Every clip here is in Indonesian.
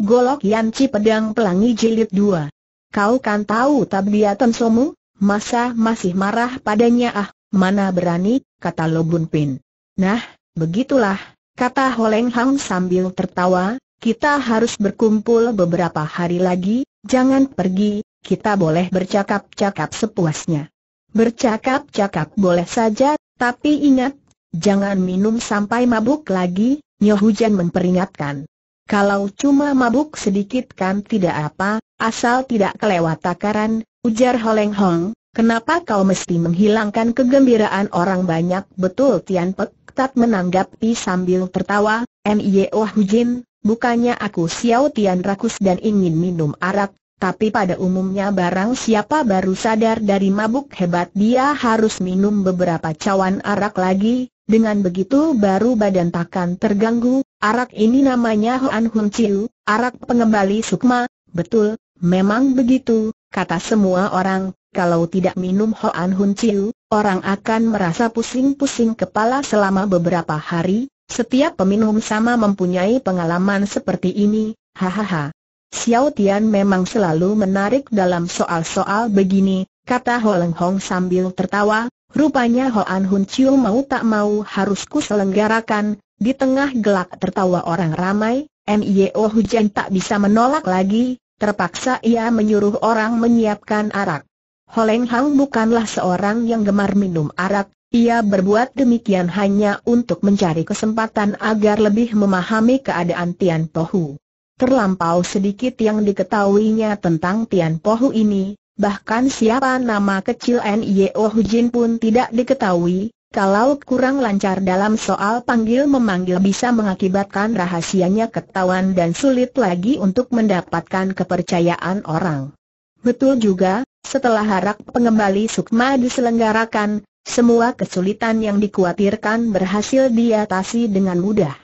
Golok Yanci Pedang Pelangi Jilid 2 Kau kan tahu tabiatan somu, masa masih marah padanya ah, mana berani, kata Lobun Pin. Nah, begitulah, kata Holeng Hang sambil tertawa, kita harus berkumpul beberapa hari lagi, jangan pergi, kita boleh bercakap-cakap sepuasnya. Bercakap-cakap boleh saja, tapi ingat, jangan minum sampai mabuk lagi, Nyo memperingatkan. Kalau cuma mabuk sedikit kan tidak apa, asal tidak kelewat takaran, ujar Holeng Hong, kenapa kau mesti menghilangkan kegembiraan orang banyak betul Tian Pek tak menanggapi sambil tertawa, Mio Hujin, bukannya aku Xiao Tian rakus dan ingin minum arak, tapi pada umumnya barang siapa baru sadar dari mabuk hebat dia harus minum beberapa cawan arak lagi, dengan begitu baru badan takkan terganggu, arak ini namanya Hoan Hun Chiu, arak pengembali sukma, betul, memang begitu, kata semua orang, kalau tidak minum Hoan Hun Chiu, orang akan merasa pusing-pusing kepala selama beberapa hari, setiap peminum sama mempunyai pengalaman seperti ini, hahaha. Xiao Tian memang selalu menarik dalam soal-soal begini, kata Ho Leng Hong sambil tertawa, rupanya Hoan Hun Chiu mau tak mau harus selenggarakan. di tengah gelak tertawa orang ramai, Mio e oh Hujan tak bisa menolak lagi, terpaksa ia menyuruh orang menyiapkan arak. Ho Leng Hong bukanlah seorang yang gemar minum arak, ia berbuat demikian hanya untuk mencari kesempatan agar lebih memahami keadaan Tian Pohu. Terlampau sedikit yang diketahuinya tentang Tian Pohu ini, bahkan siapa nama kecil N.Y.O. Hujin pun tidak diketahui, kalau kurang lancar dalam soal panggil-memanggil bisa mengakibatkan rahasianya ketahuan dan sulit lagi untuk mendapatkan kepercayaan orang. Betul juga, setelah harap pengembali Sukma diselenggarakan, semua kesulitan yang dikhawatirkan berhasil diatasi dengan mudah.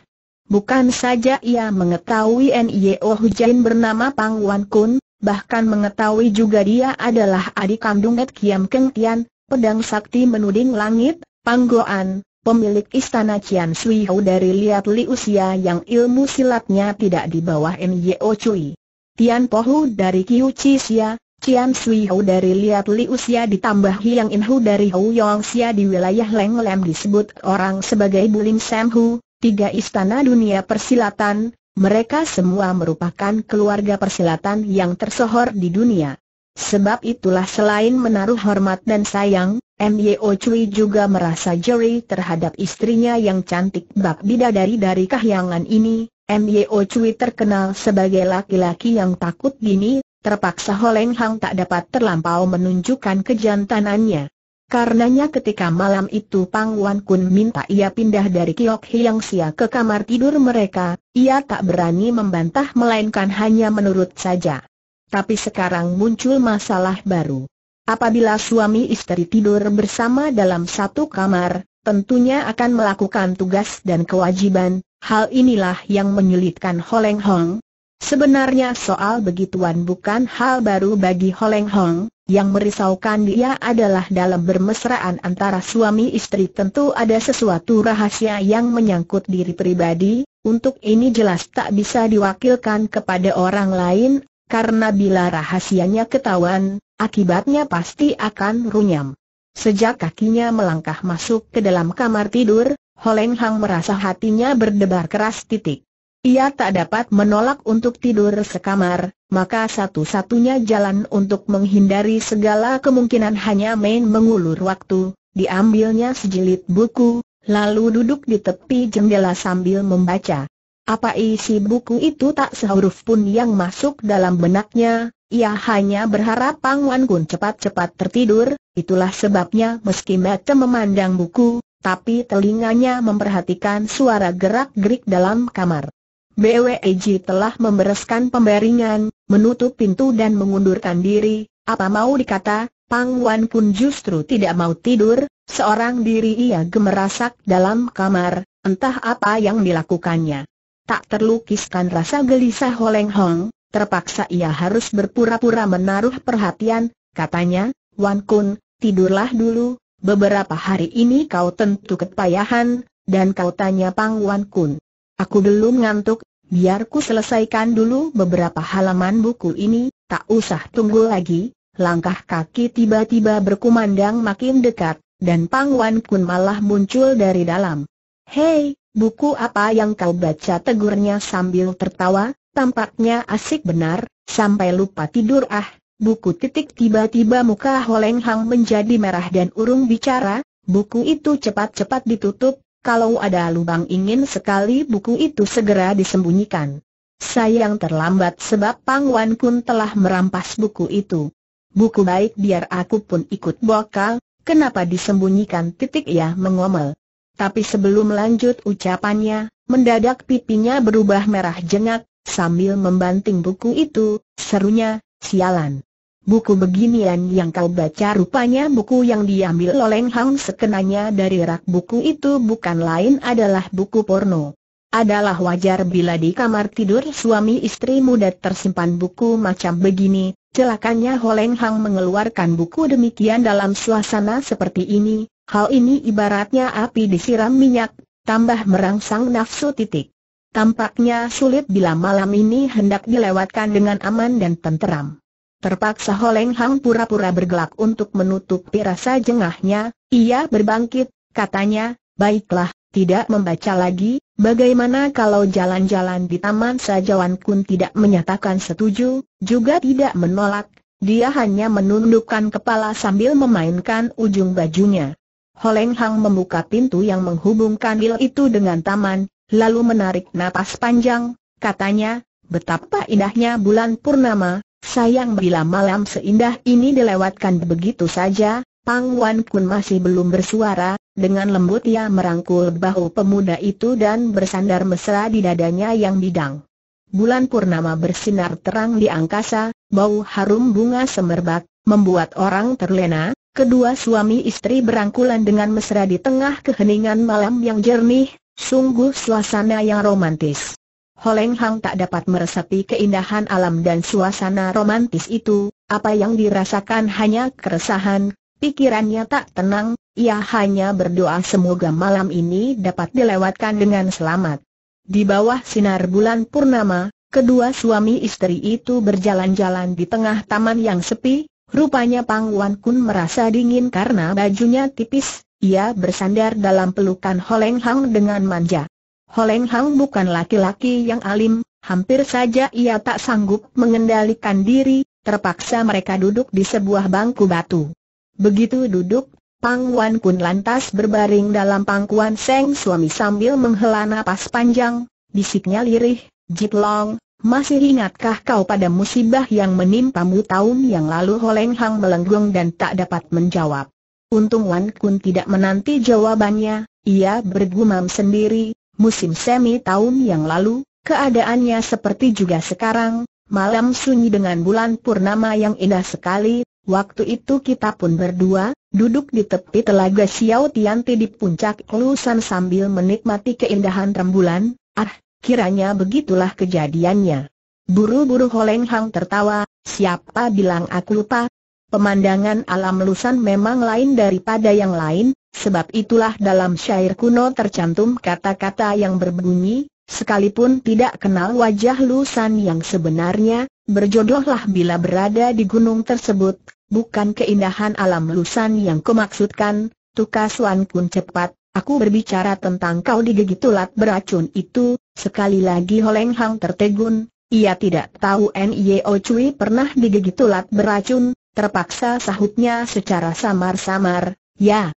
Bukan saja ia mengetahui N.I.O. Oh Hujain bernama Pang Wan Kun, bahkan mengetahui juga dia adalah adik kandung Ed Kiam Keng Tian, pedang sakti menuding langit, Pang Goan, pemilik istana Cian Sui Hou dari Liat Li usia yang ilmu silatnya tidak di bawah NIO oh Cui. Tian Pohu dari Kiu Chi Xia, Cian Sui Hou dari Liat Li usia ditambah Hiang In Hu dari Hou Yong Xia di wilayah Leng Lem disebut orang sebagai Bulim Sam Hu, tiga istana dunia persilatan, mereka semua merupakan keluarga persilatan yang tersohor di dunia. Sebab itulah selain menaruh hormat dan sayang, M.Y.O. Cui juga merasa jeri terhadap istrinya yang cantik bak bidadari dari kahyangan ini, M.Y.O. Cui terkenal sebagai laki-laki yang takut gini, terpaksa Holeng Hang tak dapat terlampau menunjukkan kejantanannya. Karenanya ketika malam itu Pang Wan Kun minta ia pindah dari Kiok Hiang Sia ke kamar tidur mereka, ia tak berani membantah melainkan hanya menurut saja. Tapi sekarang muncul masalah baru. Apabila suami istri tidur bersama dalam satu kamar, tentunya akan melakukan tugas dan kewajiban, hal inilah yang menyulitkan Ho Holeng Hong. Sebenarnya soal begituan bukan hal baru bagi Ho Holeng Hong, yang merisaukan dia adalah dalam bermesraan antara suami istri tentu ada sesuatu rahasia yang menyangkut diri pribadi, untuk ini jelas tak bisa diwakilkan kepada orang lain, karena bila rahasianya ketahuan, akibatnya pasti akan runyam. Sejak kakinya melangkah masuk ke dalam kamar tidur, Holeng Hang merasa hatinya berdebar keras titik. Ia tak dapat menolak untuk tidur sekamar, maka satu-satunya jalan untuk menghindari segala kemungkinan hanya main mengulur waktu, diambilnya sejilid buku, lalu duduk di tepi jendela sambil membaca. Apa isi buku itu tak sehuruf pun yang masuk dalam benaknya, ia hanya berharap Pang Wan Kun cepat-cepat tertidur, itulah sebabnya meski mata memandang buku, tapi telinganya memperhatikan suara gerak-gerik dalam kamar. BWEJ telah membereskan pembaringan, menutup pintu dan mengundurkan diri, apa mau dikata, Pang Wan pun justru tidak mau tidur, seorang diri ia gemerasak dalam kamar, entah apa yang dilakukannya. Tak terlukiskan rasa gelisah Holeng Hong, terpaksa ia harus berpura-pura menaruh perhatian, katanya, Wan Kun, tidurlah dulu, beberapa hari ini kau tentu kepayahan, dan kau tanya Pang Wan Kun. Aku belum ngantuk, biarku selesaikan dulu beberapa halaman buku ini, tak usah tunggu lagi. Langkah kaki tiba-tiba berkumandang makin dekat, dan Pang Wan Kun malah muncul dari dalam. Hei, buku apa yang kau baca tegurnya sambil tertawa, tampaknya asik benar, sampai lupa tidur ah. Buku titik tiba-tiba muka Holeng Hang menjadi merah dan urung bicara, buku itu cepat-cepat ditutup, kalau ada lubang ingin sekali buku itu segera disembunyikan. Sayang terlambat sebab Pang Wan Kun telah merampas buku itu. Buku baik biar aku pun ikut bokal, kenapa disembunyikan titik ya mengomel. Tapi sebelum lanjut ucapannya, mendadak pipinya berubah merah jengak, sambil membanting buku itu, serunya, sialan. Buku beginian yang kau baca rupanya buku yang diambil oleh Hang sekenanya dari rak buku itu bukan lain adalah buku porno. Adalah wajar bila di kamar tidur suami istri muda tersimpan buku macam begini, celakanya Holeng Hang mengeluarkan buku demikian dalam suasana seperti ini, hal ini ibaratnya api disiram minyak, tambah merangsang nafsu titik. Tampaknya sulit bila malam ini hendak dilewatkan dengan aman dan tenteram. Terpaksa Holeng Hang pura-pura bergelak untuk menutupi rasa jengahnya, ia berbangkit, katanya, baiklah, tidak membaca lagi, bagaimana kalau jalan-jalan di taman sajawan kun tidak menyatakan setuju, juga tidak menolak, dia hanya menundukkan kepala sambil memainkan ujung bajunya. Holeng Hang membuka pintu yang menghubungkan wil itu dengan taman, lalu menarik napas panjang, katanya, betapa indahnya bulan purnama, Sayang bila malam seindah ini dilewatkan begitu saja, Pang Wan Kun masih belum bersuara, dengan lembut ia merangkul bahu pemuda itu dan bersandar mesra di dadanya yang bidang. Bulan purnama bersinar terang di angkasa, bau harum bunga semerbak, membuat orang terlena, kedua suami istri berangkulan dengan mesra di tengah keheningan malam yang jernih, sungguh suasana yang romantis. Holeng Hang tak dapat meresapi keindahan alam dan suasana romantis itu, apa yang dirasakan hanya keresahan, pikirannya tak tenang, ia hanya berdoa semoga malam ini dapat dilewatkan dengan selamat. Di bawah sinar bulan purnama, kedua suami istri itu berjalan-jalan di tengah taman yang sepi, rupanya Pang Wan Kun merasa dingin karena bajunya tipis, ia bersandar dalam pelukan Holeng Hang dengan manja. Holeng Hang bukan laki-laki yang alim, hampir saja ia tak sanggup mengendalikan diri, terpaksa mereka duduk di sebuah bangku batu. Begitu duduk, Pang Wan Kun lantas berbaring dalam pangkuan Seng suami sambil menghela napas panjang, bisiknya lirih, Jit Long, masih ingatkah kau pada musibah yang menimpamu tahun yang lalu Holeng Hang melenggung dan tak dapat menjawab. Untung Wan Kun tidak menanti jawabannya, ia bergumam sendiri, Musim semi tahun yang lalu, keadaannya seperti juga sekarang, malam sunyi dengan bulan purnama yang indah sekali, waktu itu kita pun berdua, duduk di tepi telaga Xiao Tianti di puncak Kelusan sambil menikmati keindahan rembulan, ah, kiranya begitulah kejadiannya. Buru-buru Holeng Hang tertawa, siapa bilang aku lupa? Pemandangan alam lusan memang lain daripada yang lain, Sebab itulah dalam syair kuno tercantum kata-kata yang berbunyi, sekalipun tidak kenal wajah Lusan yang sebenarnya, berjodohlah bila berada di gunung tersebut, bukan keindahan alam Lusan yang kumaksudkan, Tukasuan pun cepat, aku berbicara tentang kau digigit tulat beracun itu, sekali lagi Holeng Hang tertegun, ia tidak tahu N.I.O. Cui pernah digigit ulat beracun, terpaksa sahutnya secara samar-samar, ya,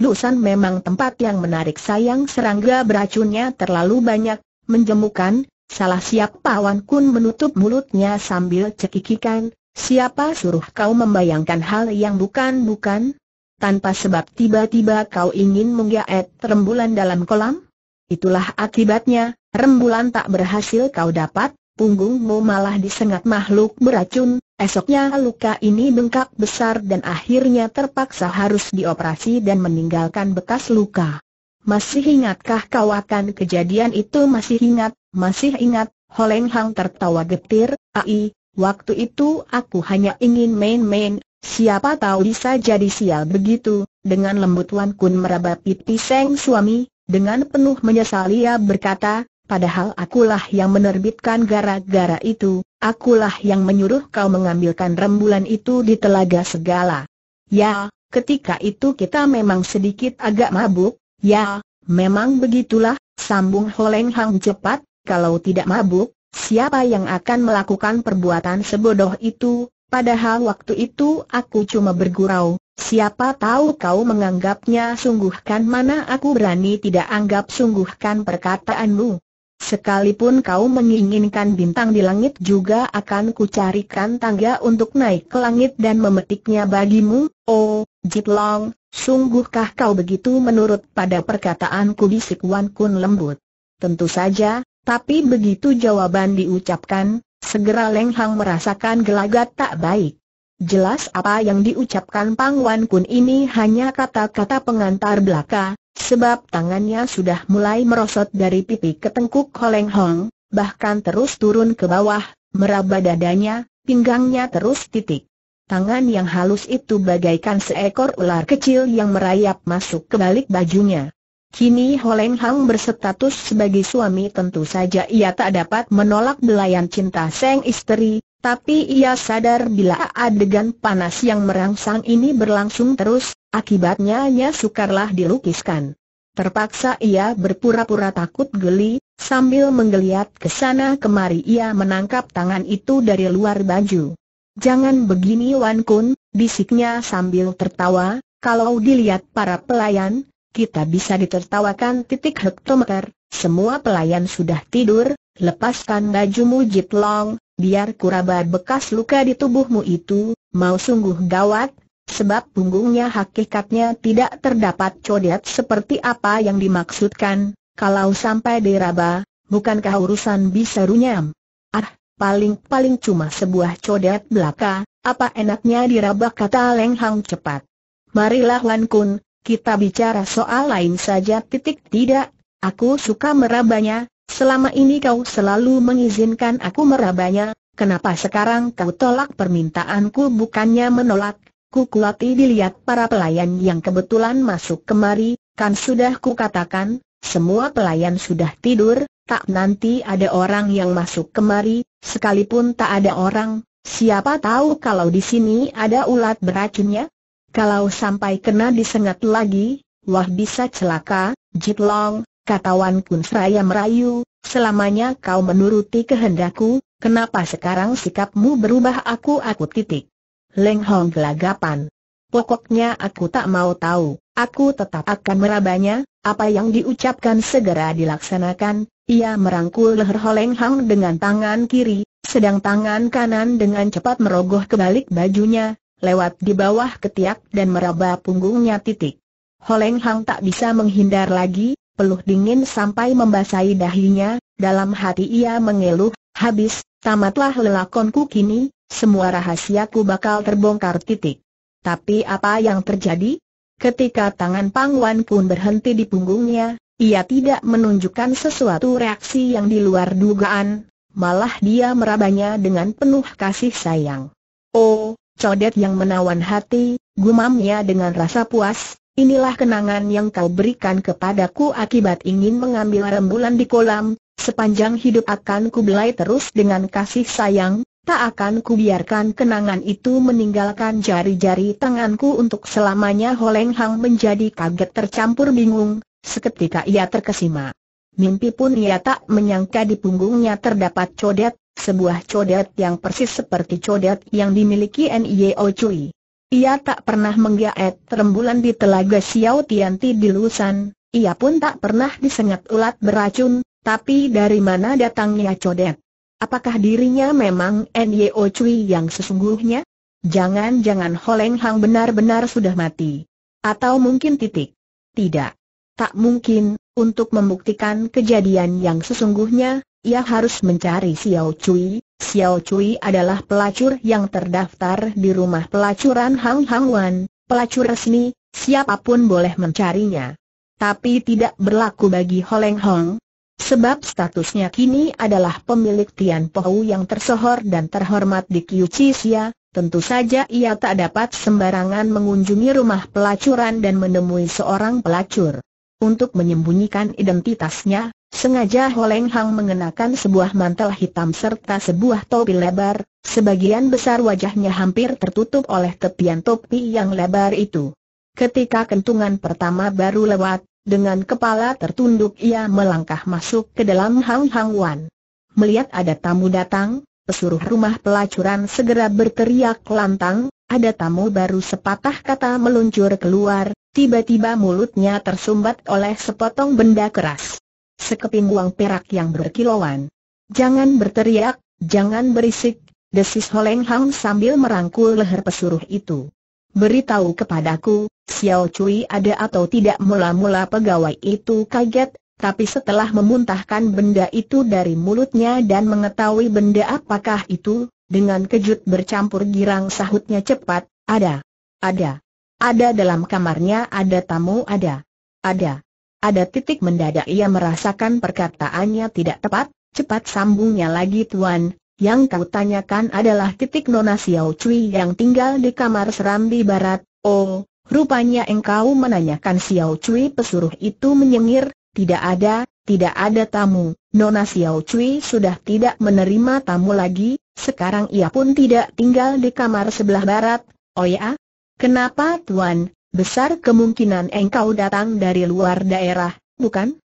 Lusan memang tempat yang menarik sayang serangga beracunnya terlalu banyak, menjemukan, salah siap Pawan Kun menutup mulutnya sambil cekikikan, siapa suruh kau membayangkan hal yang bukan-bukan? Tanpa sebab tiba-tiba kau ingin menggaet rembulan dalam kolam? Itulah akibatnya, rembulan tak berhasil kau dapat, punggungmu malah disengat makhluk beracun, esoknya luka ini bengkak besar dan akhirnya terpaksa harus dioperasi dan meninggalkan bekas luka. Masih ingatkah kau akan kejadian itu masih ingat, masih ingat, Holeng Hang tertawa getir, ai, waktu itu aku hanya ingin main-main, siapa tahu bisa jadi sial begitu, dengan lembut Wan Kun meraba pipi seng suami, dengan penuh menyesal ia berkata, Padahal akulah yang menerbitkan gara-gara itu, akulah yang menyuruh kau mengambilkan rembulan itu di telaga segala. Ya, ketika itu kita memang sedikit agak mabuk, ya, memang begitulah, sambung Holeng Hang cepat, kalau tidak mabuk, siapa yang akan melakukan perbuatan sebodoh itu, padahal waktu itu aku cuma bergurau, Siapa tahu kau menganggapnya sungguhkan mana aku berani tidak anggap sungguhkan perkataanmu. Sekalipun kau menginginkan bintang di langit juga akan kucarikan tangga untuk naik ke langit dan memetiknya bagimu, oh, Jitlong, sungguhkah kau begitu menurut pada perkataanku bisik Wan Kun lembut. Tentu saja, tapi begitu jawaban diucapkan, segera Leng Hang merasakan gelagat tak baik. Jelas apa yang diucapkan Pang Wan Kun ini hanya kata-kata pengantar belaka, Sebab tangannya sudah mulai merosot dari pipi ke tengkuk Holeng Hong, bahkan terus turun ke bawah, meraba dadanya, pinggangnya terus titik. Tangan yang halus itu bagaikan seekor ular kecil yang merayap masuk ke balik bajunya. Kini Holeng Hang berstatus sebagai suami tentu saja ia tak dapat menolak belayan cinta seng istri, tapi ia sadar bila adegan panas yang merangsang ini berlangsung terus, Akibatnya ia sukarlah dilukiskan. Terpaksa ia berpura-pura takut geli, sambil menggeliat ke sana kemari ia menangkap tangan itu dari luar baju. Jangan begini Wan Kun, bisiknya sambil tertawa, kalau dilihat para pelayan, kita bisa ditertawakan titik hektometer, semua pelayan sudah tidur, lepaskan bajumu long, biar kuraba bekas luka di tubuhmu itu, mau sungguh gawat, Sebab punggungnya hakikatnya tidak terdapat codet seperti apa yang dimaksudkan, kalau sampai diraba, bukankah urusan bisa runyam? Ah, paling-paling cuma sebuah codet belaka, apa enaknya diraba kata Leng Hang cepat. Marilah Wan Kun, kita bicara soal lain saja titik tidak, aku suka merabanya, selama ini kau selalu mengizinkan aku merabanya, kenapa sekarang kau tolak permintaanku bukannya menolak, Kukulati dilihat para pelayan yang kebetulan masuk kemari, kan sudah ku katakan, semua pelayan sudah tidur, tak nanti ada orang yang masuk kemari, sekalipun tak ada orang, siapa tahu kalau di sini ada ulat beracunnya? Kalau sampai kena disengat lagi, wah bisa celaka, Jitlong, katawan Kun Seraya merayu, selamanya kau menuruti kehendakku, kenapa sekarang sikapmu berubah aku-aku titik. Leng Hong gelagapan. Pokoknya aku tak mau tahu, aku tetap akan merabanya, apa yang diucapkan segera dilaksanakan, ia merangkul leher Leng Hong dengan tangan kiri, sedang tangan kanan dengan cepat merogoh kebalik bajunya, lewat di bawah ketiak dan meraba punggungnya titik. Holeng Hong tak bisa menghindar lagi, peluh dingin sampai membasahi dahinya, dalam hati ia mengeluh, habis, tamatlah lelakonku kini, semua rahasiaku bakal terbongkar titik. Tapi apa yang terjadi? Ketika tangan Pang Wan pun berhenti di punggungnya, ia tidak menunjukkan sesuatu reaksi yang di luar dugaan, malah dia merabanya dengan penuh kasih sayang. Oh, codet yang menawan hati, gumamnya dengan rasa puas, inilah kenangan yang kau berikan kepadaku akibat ingin mengambil rembulan di kolam, sepanjang hidup akan kubelai terus dengan kasih sayang, tak akan kubiarkan kenangan itu meninggalkan jari-jari tanganku untuk selamanya Holeng Hang menjadi kaget tercampur bingung, seketika ia terkesima. Mimpi pun ia tak menyangka di punggungnya terdapat codet, sebuah codet yang persis seperti codet yang dimiliki N.I.O. Cui. Ia tak pernah menggaet rembulan di telaga Xiao Ti di Lusan, ia pun tak pernah disengat ulat beracun, tapi dari mana datangnya codet? Apakah dirinya memang Nyo Cui yang sesungguhnya? Jangan-jangan Holeng Hang benar-benar sudah mati. Atau mungkin titik. Tidak. Tak mungkin, untuk membuktikan kejadian yang sesungguhnya, ia harus mencari Xiao Cui. Xiao Cui adalah pelacur yang terdaftar di rumah pelacuran Hang Hang Wan, pelacur resmi, siapapun boleh mencarinya. Tapi tidak berlaku bagi Holeng Hang. Sebab statusnya kini adalah pemilik Tian Pohu yang tersohor dan terhormat di Kiu Chisya, tentu saja ia tak dapat sembarangan mengunjungi rumah pelacuran dan menemui seorang pelacur. Untuk menyembunyikan identitasnya, sengaja Holeng Hang mengenakan sebuah mantel hitam serta sebuah topi lebar, sebagian besar wajahnya hampir tertutup oleh tepian topi yang lebar itu. Ketika kentungan pertama baru lewat, dengan kepala tertunduk ia melangkah masuk ke dalam Hang Hang Wan. Melihat ada tamu datang, pesuruh rumah pelacuran segera berteriak lantang, ada tamu baru sepatah kata meluncur keluar, tiba-tiba mulutnya tersumbat oleh sepotong benda keras. Sekeping uang perak yang berkilauan. Jangan berteriak, jangan berisik, desis Holeng Hang sambil merangkul leher pesuruh itu beritahu kepadaku, Xiao Cui ada atau tidak mula-mula pegawai itu kaget, tapi setelah memuntahkan benda itu dari mulutnya dan mengetahui benda apakah itu, dengan kejut bercampur girang sahutnya cepat, ada, ada, ada dalam kamarnya ada tamu ada, ada, ada titik mendadak ia merasakan perkataannya tidak tepat, cepat sambungnya lagi tuan, yang kau tanyakan adalah titik Nona Xiao Cui yang tinggal di kamar Serambi Barat. Oh, rupanya engkau menanyakan Xiao Cui pesuruh itu menyengir, tidak ada, tidak ada tamu. Nona Xiao Cui sudah tidak menerima tamu lagi, sekarang ia pun tidak tinggal di kamar sebelah barat. Oh ya? Kenapa tuan? Besar kemungkinan engkau datang dari luar daerah, bukan?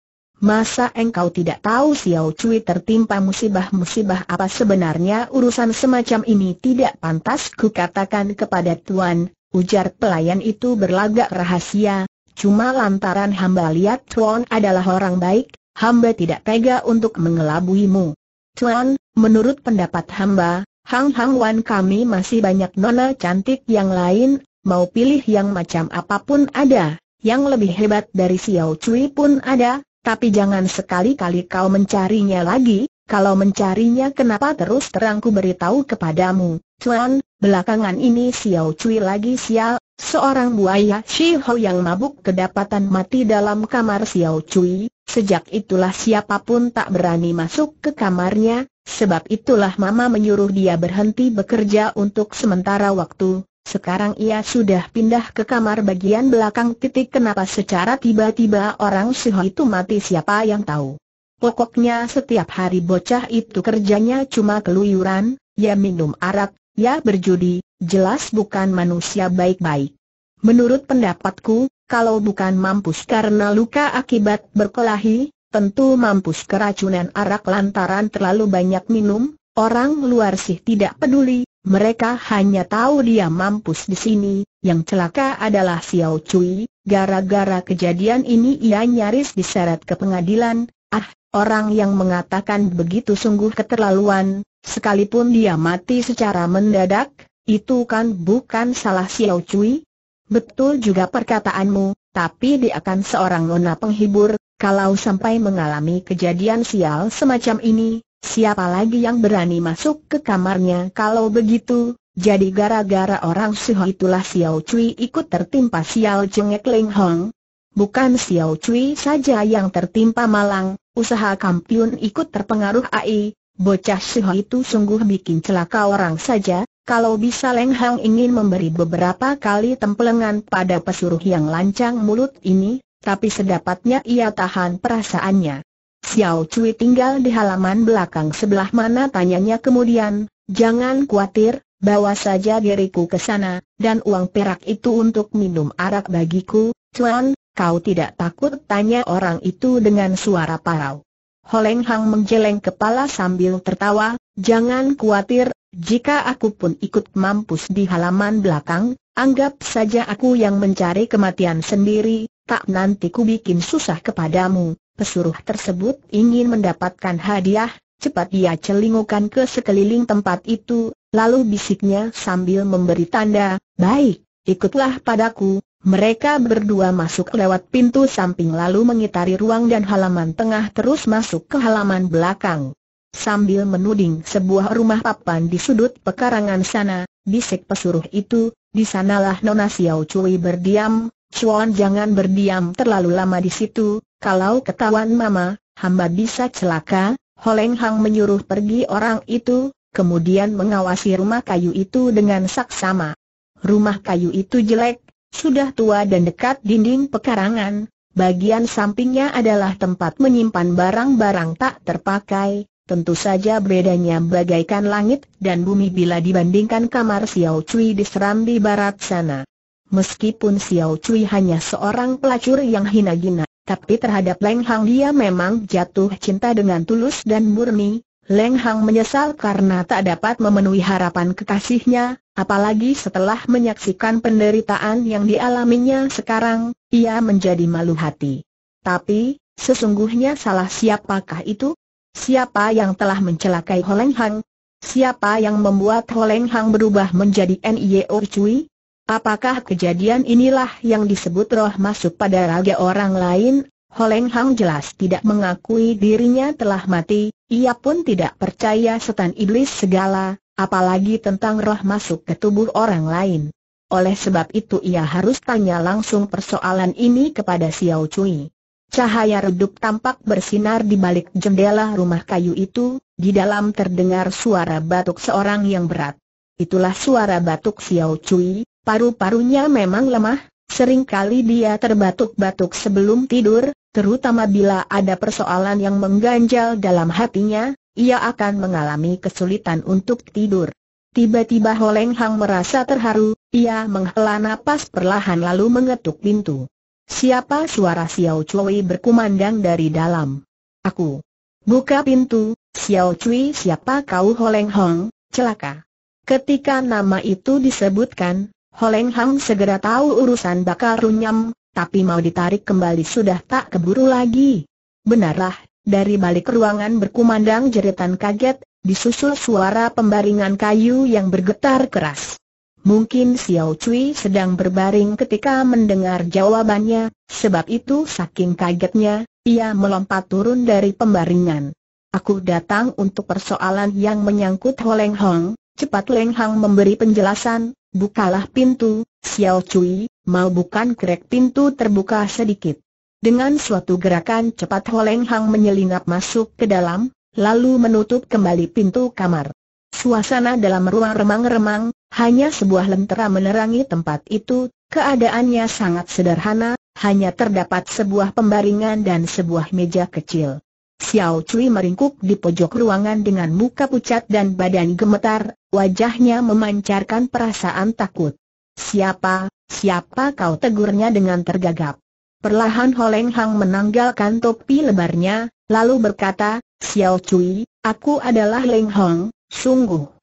Masa engkau tidak tahu Xiao Cui tertimpa musibah-musibah apa sebenarnya urusan semacam ini tidak pantas kukatakan kepada Tuan, ujar pelayan itu berlagak rahasia, cuma lantaran hamba lihat Tuan adalah orang baik, hamba tidak tega untuk mengelabuimu. Tuan, menurut pendapat hamba, Hang Hang Wan kami masih banyak nona cantik yang lain, mau pilih yang macam apapun ada, yang lebih hebat dari Xiao Cui pun ada, tapi jangan sekali-kali kau mencarinya lagi, kalau mencarinya kenapa terus terangku beritahu kepadamu, Cuan, belakangan ini Xiao Cui lagi sial, seorang buaya Shiho yang mabuk kedapatan mati dalam kamar Xiao Cui, sejak itulah siapapun tak berani masuk ke kamarnya, sebab itulah Mama menyuruh dia berhenti bekerja untuk sementara waktu, sekarang ia sudah pindah ke kamar bagian belakang titik kenapa secara tiba-tiba orang Siho itu mati siapa yang tahu. Pokoknya setiap hari bocah itu kerjanya cuma keluyuran, ya minum arak, ya berjudi, jelas bukan manusia baik-baik. Menurut pendapatku, kalau bukan mampus karena luka akibat berkelahi, tentu mampus keracunan arak lantaran terlalu banyak minum, orang luar sih tidak peduli, mereka hanya tahu dia mampus di sini, yang celaka adalah Xiao Cui, gara-gara kejadian ini ia nyaris diseret ke pengadilan, ah, orang yang mengatakan begitu sungguh keterlaluan, sekalipun dia mati secara mendadak, itu kan bukan salah Xiao Cui. Betul juga perkataanmu, tapi dia akan seorang nona penghibur, kalau sampai mengalami kejadian sial semacam ini, Siapa lagi yang berani masuk ke kamarnya kalau begitu? Jadi gara-gara orang Siho itulah Xiao Cui ikut tertimpa sial Cengek Ling Hong. Bukan Xiao Cui saja yang tertimpa malang, usaha Kampiun ikut terpengaruh AI. Bocah Siho itu sungguh bikin celaka orang saja, kalau bisa Leng Hong ingin memberi beberapa kali tempelengan pada pesuruh yang lancang mulut ini, tapi sedapatnya ia tahan perasaannya. Xiao Cui tinggal di halaman belakang sebelah mana tanyanya kemudian, jangan khawatir, bawa saja diriku ke sana, dan uang perak itu untuk minum arak bagiku, Cuan, kau tidak takut tanya orang itu dengan suara parau. Holeng Hang menjeleng kepala sambil tertawa, jangan khawatir, jika aku pun ikut mampus di halaman belakang, Anggap saja aku yang mencari kematian sendiri, tak nanti ku bikin susah kepadamu. Pesuruh tersebut ingin mendapatkan hadiah, cepat dia celingukan ke sekeliling tempat itu, lalu bisiknya sambil memberi tanda, baik, ikutlah padaku. Mereka berdua masuk lewat pintu samping lalu mengitari ruang dan halaman tengah terus masuk ke halaman belakang. Sambil menuding sebuah rumah papan di sudut pekarangan sana, bisik pesuruh itu, di sanalah Nona Xiao Cui berdiam, Chuan jangan berdiam terlalu lama di situ, kalau ketahuan mama, hamba bisa celaka, Holeng Hang menyuruh pergi orang itu, kemudian mengawasi rumah kayu itu dengan saksama. Rumah kayu itu jelek, sudah tua dan dekat dinding pekarangan, bagian sampingnya adalah tempat menyimpan barang-barang tak terpakai, Tentu saja bedanya bagaikan langit dan bumi bila dibandingkan kamar Xiao Cui di Serambi Barat sana. Meskipun Xiao Cui hanya seorang pelacur yang hina-gina, tapi terhadap Leng Hang dia memang jatuh cinta dengan tulus dan murni. Leng Hang menyesal karena tak dapat memenuhi harapan kekasihnya, apalagi setelah menyaksikan penderitaan yang dialaminya sekarang, ia menjadi malu hati. Tapi, Sesungguhnya salah siapakah itu? Siapa yang telah mencelakai Holeng Hang? Siapa yang membuat Holeng Hang berubah menjadi Nie Cui? Apakah kejadian inilah yang disebut roh masuk pada raga orang lain? Holeng Hang jelas tidak mengakui dirinya telah mati, ia pun tidak percaya setan iblis segala, apalagi tentang roh masuk ke tubuh orang lain. Oleh sebab itu ia harus tanya langsung persoalan ini kepada Xiao Cui. Cahaya redup tampak bersinar di balik jendela rumah kayu itu, di dalam terdengar suara batuk seorang yang berat. Itulah suara batuk Xiao Cui, paru-parunya memang lemah, seringkali dia terbatuk-batuk sebelum tidur, terutama bila ada persoalan yang mengganjal dalam hatinya, ia akan mengalami kesulitan untuk tidur. Tiba-tiba Holeng Hang merasa terharu, ia menghela napas perlahan lalu mengetuk pintu. Siapa suara Xiao Cui berkumandang dari dalam? Aku. Buka pintu, Xiao Cui siapa kau Holeng Hong, celaka. Ketika nama itu disebutkan, Holeng Hong segera tahu urusan bakal runyam, tapi mau ditarik kembali sudah tak keburu lagi. Benarlah, dari balik ruangan berkumandang jeritan kaget, disusul suara pembaringan kayu yang bergetar keras. Mungkin Xiao Cui sedang berbaring ketika mendengar jawabannya, sebab itu saking kagetnya, ia melompat turun dari pembaringan. Aku datang untuk persoalan yang menyangkut Ho Leng Hong, cepat Leng Hang memberi penjelasan, bukalah pintu, Xiao Cui, mau bukan krek pintu terbuka sedikit. Dengan suatu gerakan cepat Ho Leng Hang menyelinap masuk ke dalam, lalu menutup kembali pintu kamar. Suasana dalam ruang remang-remang, hanya sebuah lentera menerangi tempat itu, keadaannya sangat sederhana, hanya terdapat sebuah pembaringan dan sebuah meja kecil. Xiao Cui meringkuk di pojok ruangan dengan muka pucat dan badan gemetar, wajahnya memancarkan perasaan takut. Siapa, siapa kau tegurnya dengan tergagap? Perlahan Holeng Hang menanggalkan topi lebarnya, lalu berkata, Xiao Cui, aku adalah Leng Hong, sungguh.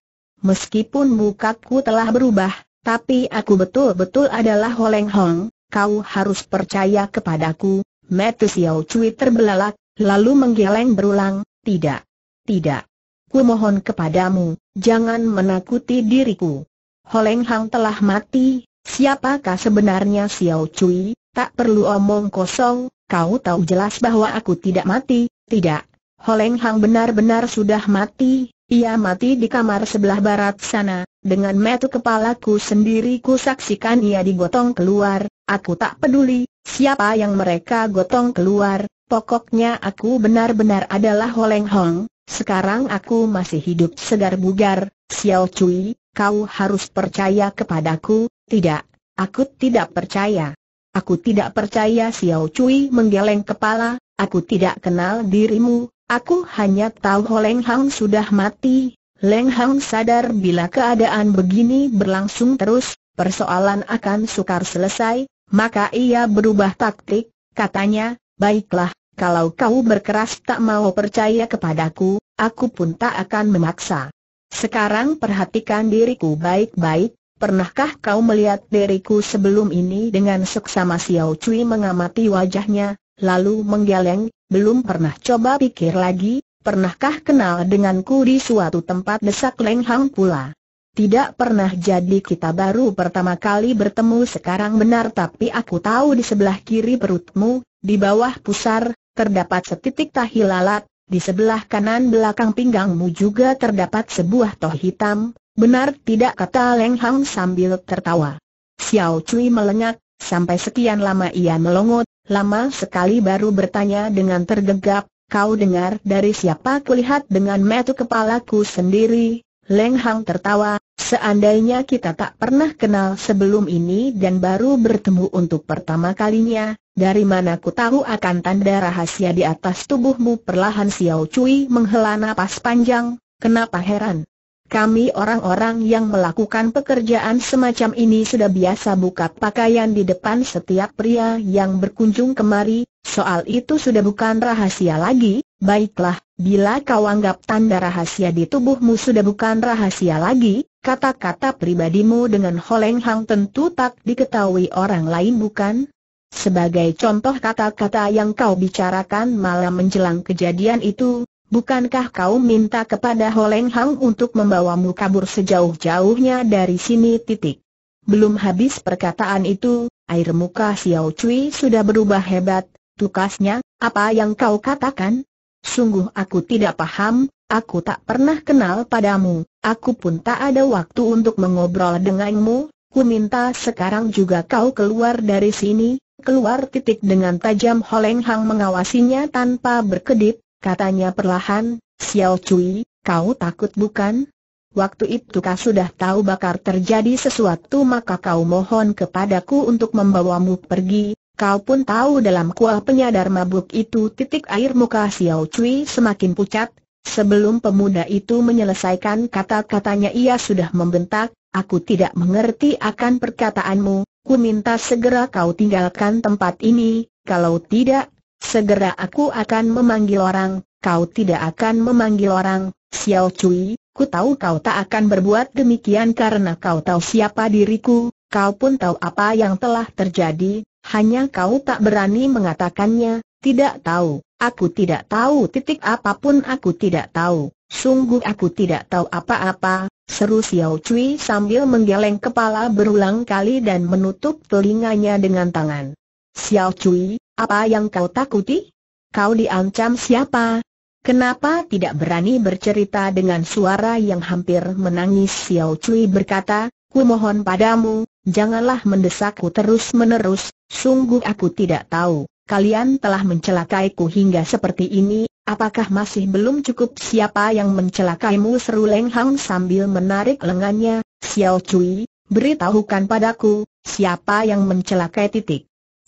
Meskipun mukaku telah berubah, tapi aku betul-betul adalah Holeng Hong, kau harus percaya kepadaku. Metu Xiao Cui terbelalak, lalu menggeleng berulang, tidak, tidak. Ku mohon kepadamu, jangan menakuti diriku. Holeng Hong telah mati, siapakah sebenarnya Xiao Cui? Tak perlu omong kosong, kau tahu jelas bahwa aku tidak mati, tidak. Holeng Hong benar-benar sudah mati, ia mati di kamar sebelah barat sana, dengan metu kepalaku sendiri ku saksikan ia digotong keluar, aku tak peduli, siapa yang mereka gotong keluar, pokoknya aku benar-benar adalah Holeng Hong, sekarang aku masih hidup segar bugar, Xiao Cui, kau harus percaya kepadaku, tidak, aku tidak percaya. Aku tidak percaya Xiao Cui menggeleng kepala, aku tidak kenal dirimu, Aku hanya tahu Leng Hang sudah mati. Leng Hang sadar bila keadaan begini berlangsung terus, persoalan akan sukar selesai, maka ia berubah taktik, katanya, baiklah, kalau kau berkeras tak mau percaya kepadaku, aku pun tak akan memaksa. Sekarang perhatikan diriku baik-baik, pernahkah kau melihat diriku sebelum ini dengan seksama Xiao Cui mengamati wajahnya, lalu menggeleng, belum pernah coba pikir lagi, pernahkah kenal denganku di suatu tempat desak lenghang pula. Tidak pernah jadi kita baru pertama kali bertemu sekarang benar tapi aku tahu di sebelah kiri perutmu, di bawah pusar, terdapat setitik tahi lalat, di sebelah kanan belakang pinggangmu juga terdapat sebuah toh hitam, benar tidak kata lenghang sambil tertawa. Xiao Cui melengak, sampai sekian lama ia melongot, lama sekali baru bertanya dengan tergegap, kau dengar dari siapa kulihat dengan metu kepalaku sendiri, Leng Hang tertawa, seandainya kita tak pernah kenal sebelum ini dan baru bertemu untuk pertama kalinya, dari mana ku tahu akan tanda rahasia di atas tubuhmu perlahan Xiao Cui menghela napas panjang, kenapa heran? Kami orang-orang yang melakukan pekerjaan semacam ini sudah biasa buka pakaian di depan setiap pria yang berkunjung kemari, soal itu sudah bukan rahasia lagi, baiklah, bila kau anggap tanda rahasia di tubuhmu sudah bukan rahasia lagi, kata-kata pribadimu dengan Holeng Hang tentu tak diketahui orang lain bukan? Sebagai contoh kata-kata yang kau bicarakan malam menjelang kejadian itu, Bukankah kau minta kepada Holeng Hang untuk membawamu kabur sejauh-jauhnya dari sini titik? Belum habis perkataan itu, air muka Xiao Cui sudah berubah hebat, tukasnya, apa yang kau katakan? Sungguh aku tidak paham, aku tak pernah kenal padamu, aku pun tak ada waktu untuk mengobrol denganmu, ku minta sekarang juga kau keluar dari sini, keluar titik dengan tajam Holeng Hang mengawasinya tanpa berkedip, Katanya perlahan, Xiao Cui, kau takut bukan? Waktu itu kau sudah tahu bakar terjadi sesuatu maka kau mohon kepadaku untuk membawamu pergi, kau pun tahu dalam kuah penyadar mabuk itu titik air muka Xiao Cui semakin pucat, sebelum pemuda itu menyelesaikan kata-katanya ia sudah membentak, Aku tidak mengerti akan perkataanmu, ku minta segera kau tinggalkan tempat ini, kalau tidak, Segera aku akan memanggil orang, kau tidak akan memanggil orang, Xiao Cui, ku tahu kau tak akan berbuat demikian karena kau tahu siapa diriku, kau pun tahu apa yang telah terjadi, hanya kau tak berani mengatakannya, tidak tahu, aku tidak tahu titik apapun aku tidak tahu, sungguh aku tidak tahu apa-apa, seru Xiao Cui sambil menggeleng kepala berulang kali dan menutup telinganya dengan tangan. Xiao Cui, apa yang kau takuti? Kau diancam siapa? Kenapa tidak berani bercerita dengan suara yang hampir menangis Xiao Cui berkata, ku mohon padamu, janganlah mendesakku terus-menerus, sungguh aku tidak tahu, kalian telah mencelakaiku hingga seperti ini, apakah masih belum cukup siapa yang mencelakaimu seru Leng Hang sambil menarik lengannya, Xiao Cui, beritahukan padaku, siapa yang mencelakai titik.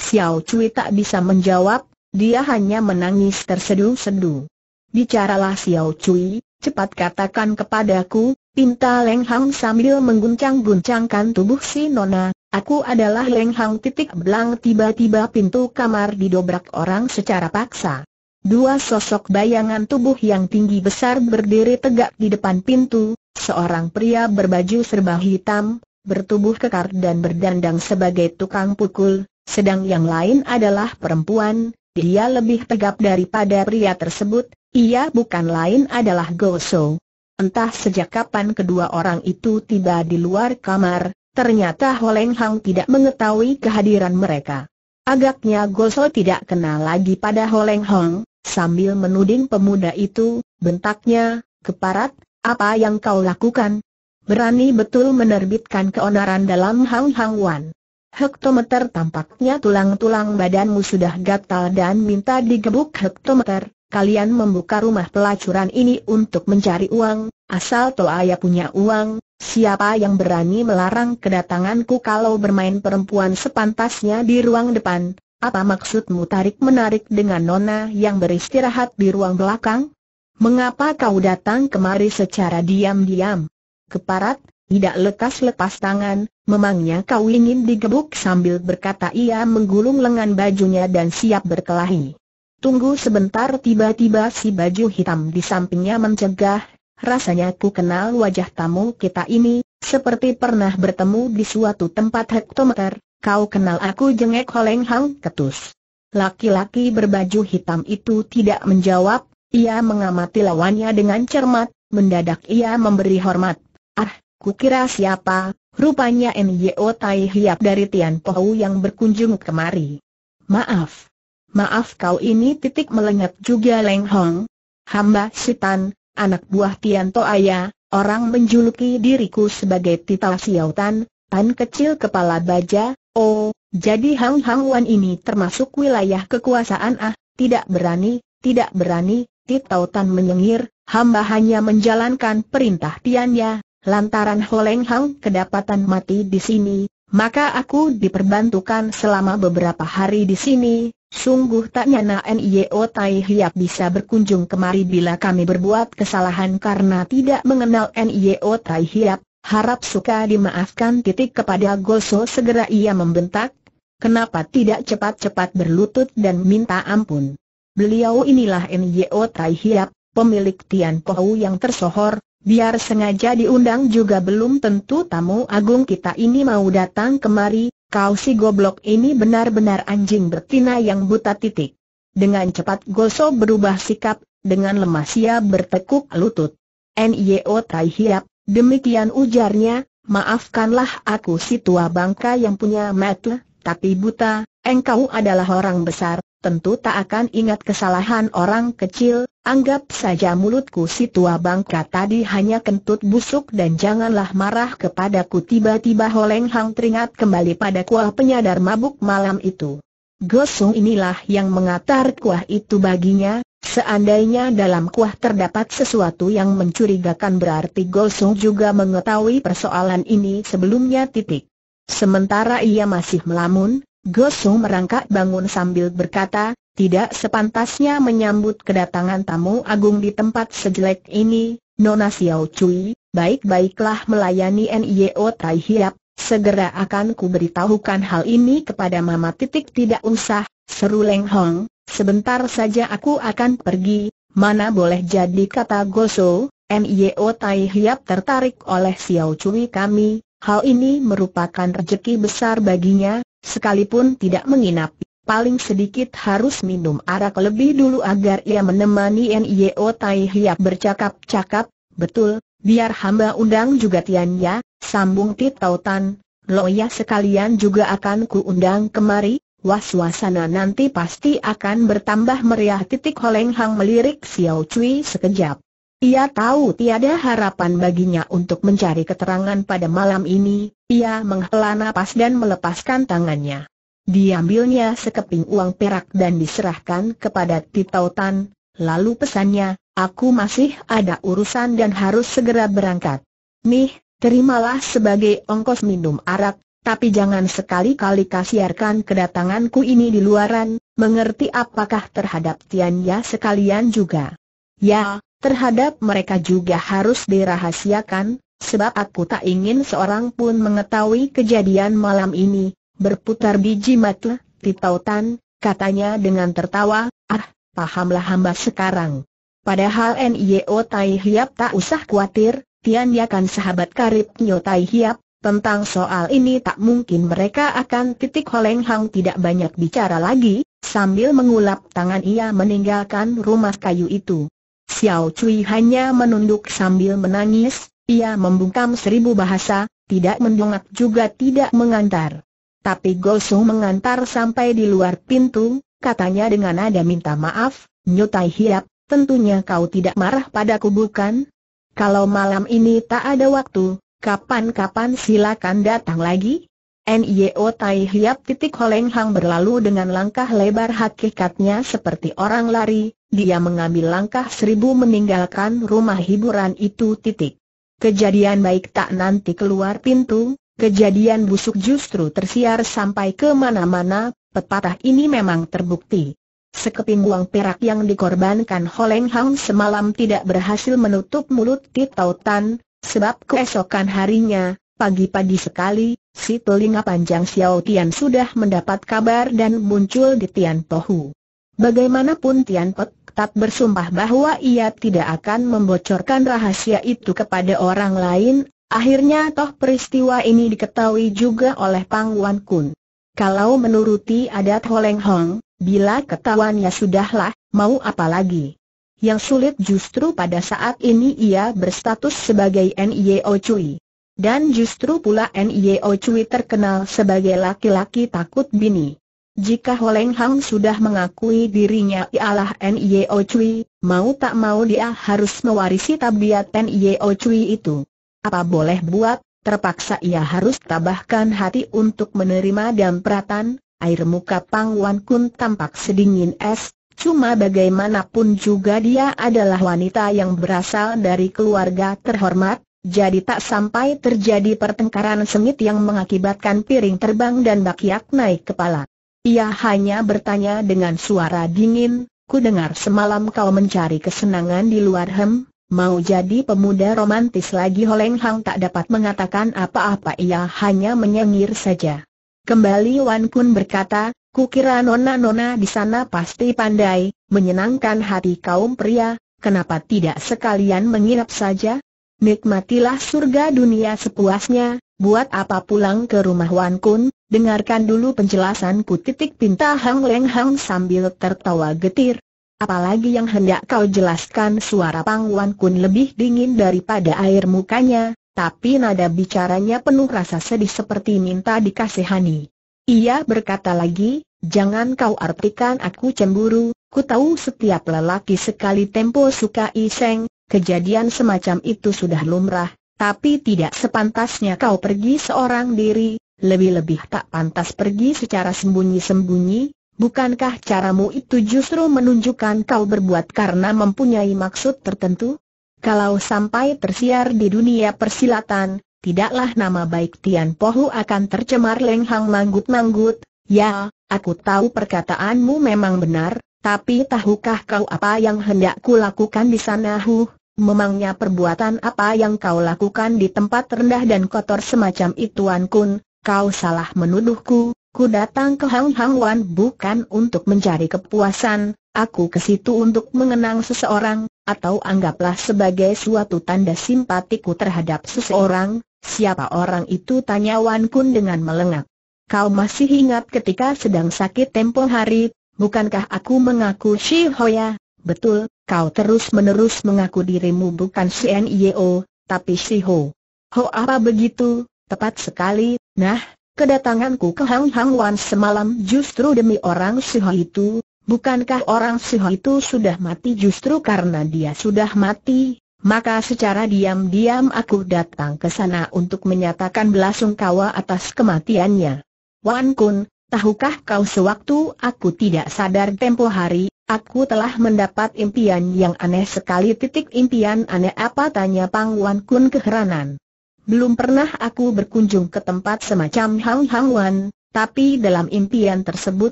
Xiao Cui tak bisa menjawab, dia hanya menangis tersedu-sedu. Bicaralah Xiao Cui, cepat katakan kepadaku, pinta Leng Hang sambil mengguncang-guncangkan tubuh si Nona, aku adalah Leng Hang titik belang tiba-tiba pintu kamar didobrak orang secara paksa. Dua sosok bayangan tubuh yang tinggi besar berdiri tegak di depan pintu, seorang pria berbaju serba hitam, bertubuh kekar dan berdandang sebagai tukang pukul, sedang yang lain adalah perempuan, dia lebih tegap daripada pria tersebut, ia bukan lain adalah Goso. Entah sejak kapan kedua orang itu tiba di luar kamar, ternyata Holeng Hang tidak mengetahui kehadiran mereka. Agaknya Goso tidak kenal lagi pada Holeng hang. sambil menuding pemuda itu, bentaknya, keparat, apa yang kau lakukan? Berani betul menerbitkan keonaran dalam Hang Hang Wan. Hektometer tampaknya tulang-tulang badanmu sudah gatal dan minta digebuk hektometer. Kalian membuka rumah pelacuran ini untuk mencari uang, asal Toaya punya uang, siapa yang berani melarang kedatanganku kalau bermain perempuan sepantasnya di ruang depan? Apa maksudmu tarik-menarik dengan nona yang beristirahat di ruang belakang? Mengapa kau datang kemari secara diam-diam? Keparat, tidak lekas-lepas tangan, memangnya kau ingin digebuk sambil berkata ia menggulung lengan bajunya dan siap berkelahi. Tunggu sebentar tiba-tiba si baju hitam di sampingnya mencegah, rasanya ku kenal wajah tamu kita ini, seperti pernah bertemu di suatu tempat hektometer, kau kenal aku jengek Holeng Hang Ketus. Laki-laki berbaju hitam itu tidak menjawab, ia mengamati lawannya dengan cermat, mendadak ia memberi hormat. Ah, Kukira siapa, rupanya Nyo Tai Hiap dari Tian Pohu yang berkunjung kemari. Maaf. Maaf kau ini titik melengat juga Leng Hong. Hamba Sitan, anak buah Tian Toaya, orang menjuluki diriku sebagai Tita Xiao Tan kecil kepala baja, oh, jadi Hang Hang Wan ini termasuk wilayah kekuasaan ah, tidak berani, tidak berani, Tita Tan menyengir, hamba hanya menjalankan perintah ya, lantaran Holeng Hang kedapatan mati di sini, maka aku diperbantukan selama beberapa hari di sini, sungguh tak nyana Nio Tai Hiap bisa berkunjung kemari bila kami berbuat kesalahan karena tidak mengenal Nio Tai Hiap, harap suka dimaafkan titik kepada Goso segera ia membentak, kenapa tidak cepat-cepat berlutut dan minta ampun. Beliau inilah Nio Tai Hiap, pemilik Tian Pohu yang tersohor, Biar sengaja diundang juga belum tentu tamu agung kita ini mau datang kemari, kau si goblok ini benar-benar anjing betina yang buta titik. Dengan cepat Goso berubah sikap, dengan lemas ia bertekuk lutut. N.Y.O. Tai Hiap, demikian ujarnya, maafkanlah aku si tua bangka yang punya mata, tapi buta, engkau adalah orang besar, tentu tak akan ingat kesalahan orang kecil, Anggap saja mulutku si tua bangka tadi hanya kentut busuk dan janganlah marah kepadaku tiba-tiba Holeng Hang teringat kembali pada kuah penyadar mabuk malam itu. Gosung inilah yang mengatar kuah itu baginya, seandainya dalam kuah terdapat sesuatu yang mencurigakan berarti Gosung juga mengetahui persoalan ini sebelumnya titik. Sementara ia masih melamun, Gosung merangkak bangun sambil berkata, tidak sepantasnya menyambut kedatangan tamu agung di tempat sejelek ini, Nona Xiao Cui, baik-baiklah melayani N.I.O. Tai Hiap, segera akan kuberitahukan hal ini kepada Mama Titik tidak usah, seru Leng Hong, sebentar saja aku akan pergi, mana boleh jadi kata Goso, N.I.O. Tai Hiap tertarik oleh Xiao Cui kami, hal ini merupakan rejeki besar baginya, sekalipun tidak menginap paling sedikit harus minum arak lebih dulu agar ia menemani Nio Tai Hiap bercakap-cakap, betul, biar hamba undang juga Tianya, sambung Titau Tan, Loya sekalian juga akan ku undang kemari, Wah suasana nanti pasti akan bertambah meriah titik Holeng Hang melirik Xiao Cui sekejap. Ia tahu tiada harapan baginya untuk mencari keterangan pada malam ini, ia menghela nafas dan melepaskan tangannya. Diambilnya sekeping uang perak dan diserahkan kepada Titau Tan, lalu pesannya, aku masih ada urusan dan harus segera berangkat. Nih, terimalah sebagai ongkos minum arak, tapi jangan sekali-kali kasiarkan kedatanganku ini di luaran, mengerti apakah terhadap Tianya sekalian juga. Ya, terhadap mereka juga harus dirahasiakan, sebab aku tak ingin seorang pun mengetahui kejadian malam ini, berputar biji mata, Titautan, katanya dengan tertawa, ah, pahamlah hamba sekarang. Padahal Nio Tai Hiap tak usah khawatir, Tian Yakan sahabat karib Nio Tai Hiap, tentang soal ini tak mungkin mereka akan titik Holeng Hang tidak banyak bicara lagi, sambil mengulap tangan ia meninggalkan rumah kayu itu. Xiao Cui hanya menunduk sambil menangis, ia membungkam seribu bahasa, tidak mendongak juga tidak mengantar. Tapi Gosu mengantar sampai di luar pintu, katanya dengan nada minta maaf, Nyutai Hiap, tentunya kau tidak marah padaku bukan? Kalau malam ini tak ada waktu, kapan-kapan silakan datang lagi. Nio Tai Hiap titik Holeng Hang berlalu dengan langkah lebar hakikatnya seperti orang lari, dia mengambil langkah seribu meninggalkan rumah hiburan itu titik. Kejadian baik tak nanti keluar pintu, Kejadian busuk justru tersiar sampai ke mana-mana, pepatah ini memang terbukti. Sekeping uang perak yang dikorbankan Holeng Hang semalam tidak berhasil menutup mulut Titau Tan, sebab keesokan harinya, pagi-pagi sekali, si telinga panjang Xiao Tian sudah mendapat kabar dan muncul di Tian Tohu. Bagaimanapun Tian Pek tak bersumpah bahwa ia tidak akan membocorkan rahasia itu kepada orang lain, Akhirnya toh peristiwa ini diketahui juga oleh Pang Wan Kun. Kalau menuruti adat Holeng Hong, bila ketahuannya sudahlah, mau apa lagi? Yang sulit justru pada saat ini ia berstatus sebagai NIO Cui. Dan justru pula NIO Cui terkenal sebagai laki-laki takut bini. Jika Holeng Hong sudah mengakui dirinya ialah NIO Cui, mau tak mau dia harus mewarisi tabiat NIO Cui itu. Apa boleh buat, terpaksa ia harus tabahkan hati untuk menerima peratan. air muka Pangwan Kun tampak sedingin es, cuma bagaimanapun juga dia adalah wanita yang berasal dari keluarga terhormat, jadi tak sampai terjadi pertengkaran sengit yang mengakibatkan piring terbang dan bakyak naik kepala. Ia hanya bertanya dengan suara dingin, ku dengar semalam kau mencari kesenangan di luar hem, Mau jadi pemuda romantis lagi Holeng Hang tak dapat mengatakan apa-apa ia hanya menyengir saja. Kembali Wan Kun berkata, kukira nona-nona di sana pasti pandai, menyenangkan hati kaum pria, kenapa tidak sekalian menginap saja? Nikmatilah surga dunia sepuasnya, buat apa pulang ke rumah Wan Kun, dengarkan dulu penjelasanku titik pinta Hang Leng Hang sambil tertawa getir, Apalagi yang hendak kau jelaskan suara Pang Wan Kun lebih dingin daripada air mukanya, tapi nada bicaranya penuh rasa sedih seperti minta dikasihani. Ia berkata lagi, jangan kau artikan aku cemburu, ku tahu setiap lelaki sekali tempo suka iseng, kejadian semacam itu sudah lumrah, tapi tidak sepantasnya kau pergi seorang diri, lebih-lebih tak pantas pergi secara sembunyi-sembunyi, Bukankah caramu itu justru menunjukkan kau berbuat karena mempunyai maksud tertentu? Kalau sampai tersiar di dunia persilatan, tidaklah nama baik Tian Pohu akan tercemar lenghang manggut-manggut. Ya, aku tahu perkataanmu memang benar, tapi tahukah kau apa yang hendak kulakukan di sana? Huh, memangnya perbuatan apa yang kau lakukan di tempat rendah dan kotor semacam ituan kun, kau salah menuduhku, Ku datang ke Hang Hang Wan bukan untuk mencari kepuasan, aku ke situ untuk mengenang seseorang, atau anggaplah sebagai suatu tanda simpatiku terhadap seseorang, siapa orang itu tanya Wan Kun dengan melengak. Kau masih ingat ketika sedang sakit tempo hari, bukankah aku mengaku Shi Hoya? Betul, kau terus-menerus mengaku dirimu bukan Shi Nio, tapi Shi Ho. Ho apa begitu? Tepat sekali, nah, Kedatanganku ke Hang Hang Wan semalam justru demi orang Siho itu, bukankah orang Siho itu sudah mati justru karena dia sudah mati, maka secara diam-diam aku datang ke sana untuk menyatakan belasungkawa atas kematiannya. Wan Kun, tahukah kau sewaktu aku tidak sadar tempo hari, aku telah mendapat impian yang aneh sekali titik impian aneh apa tanya Pang Wan Kun keheranan. Belum pernah aku berkunjung ke tempat semacam Hang Hang Wan, tapi dalam impian tersebut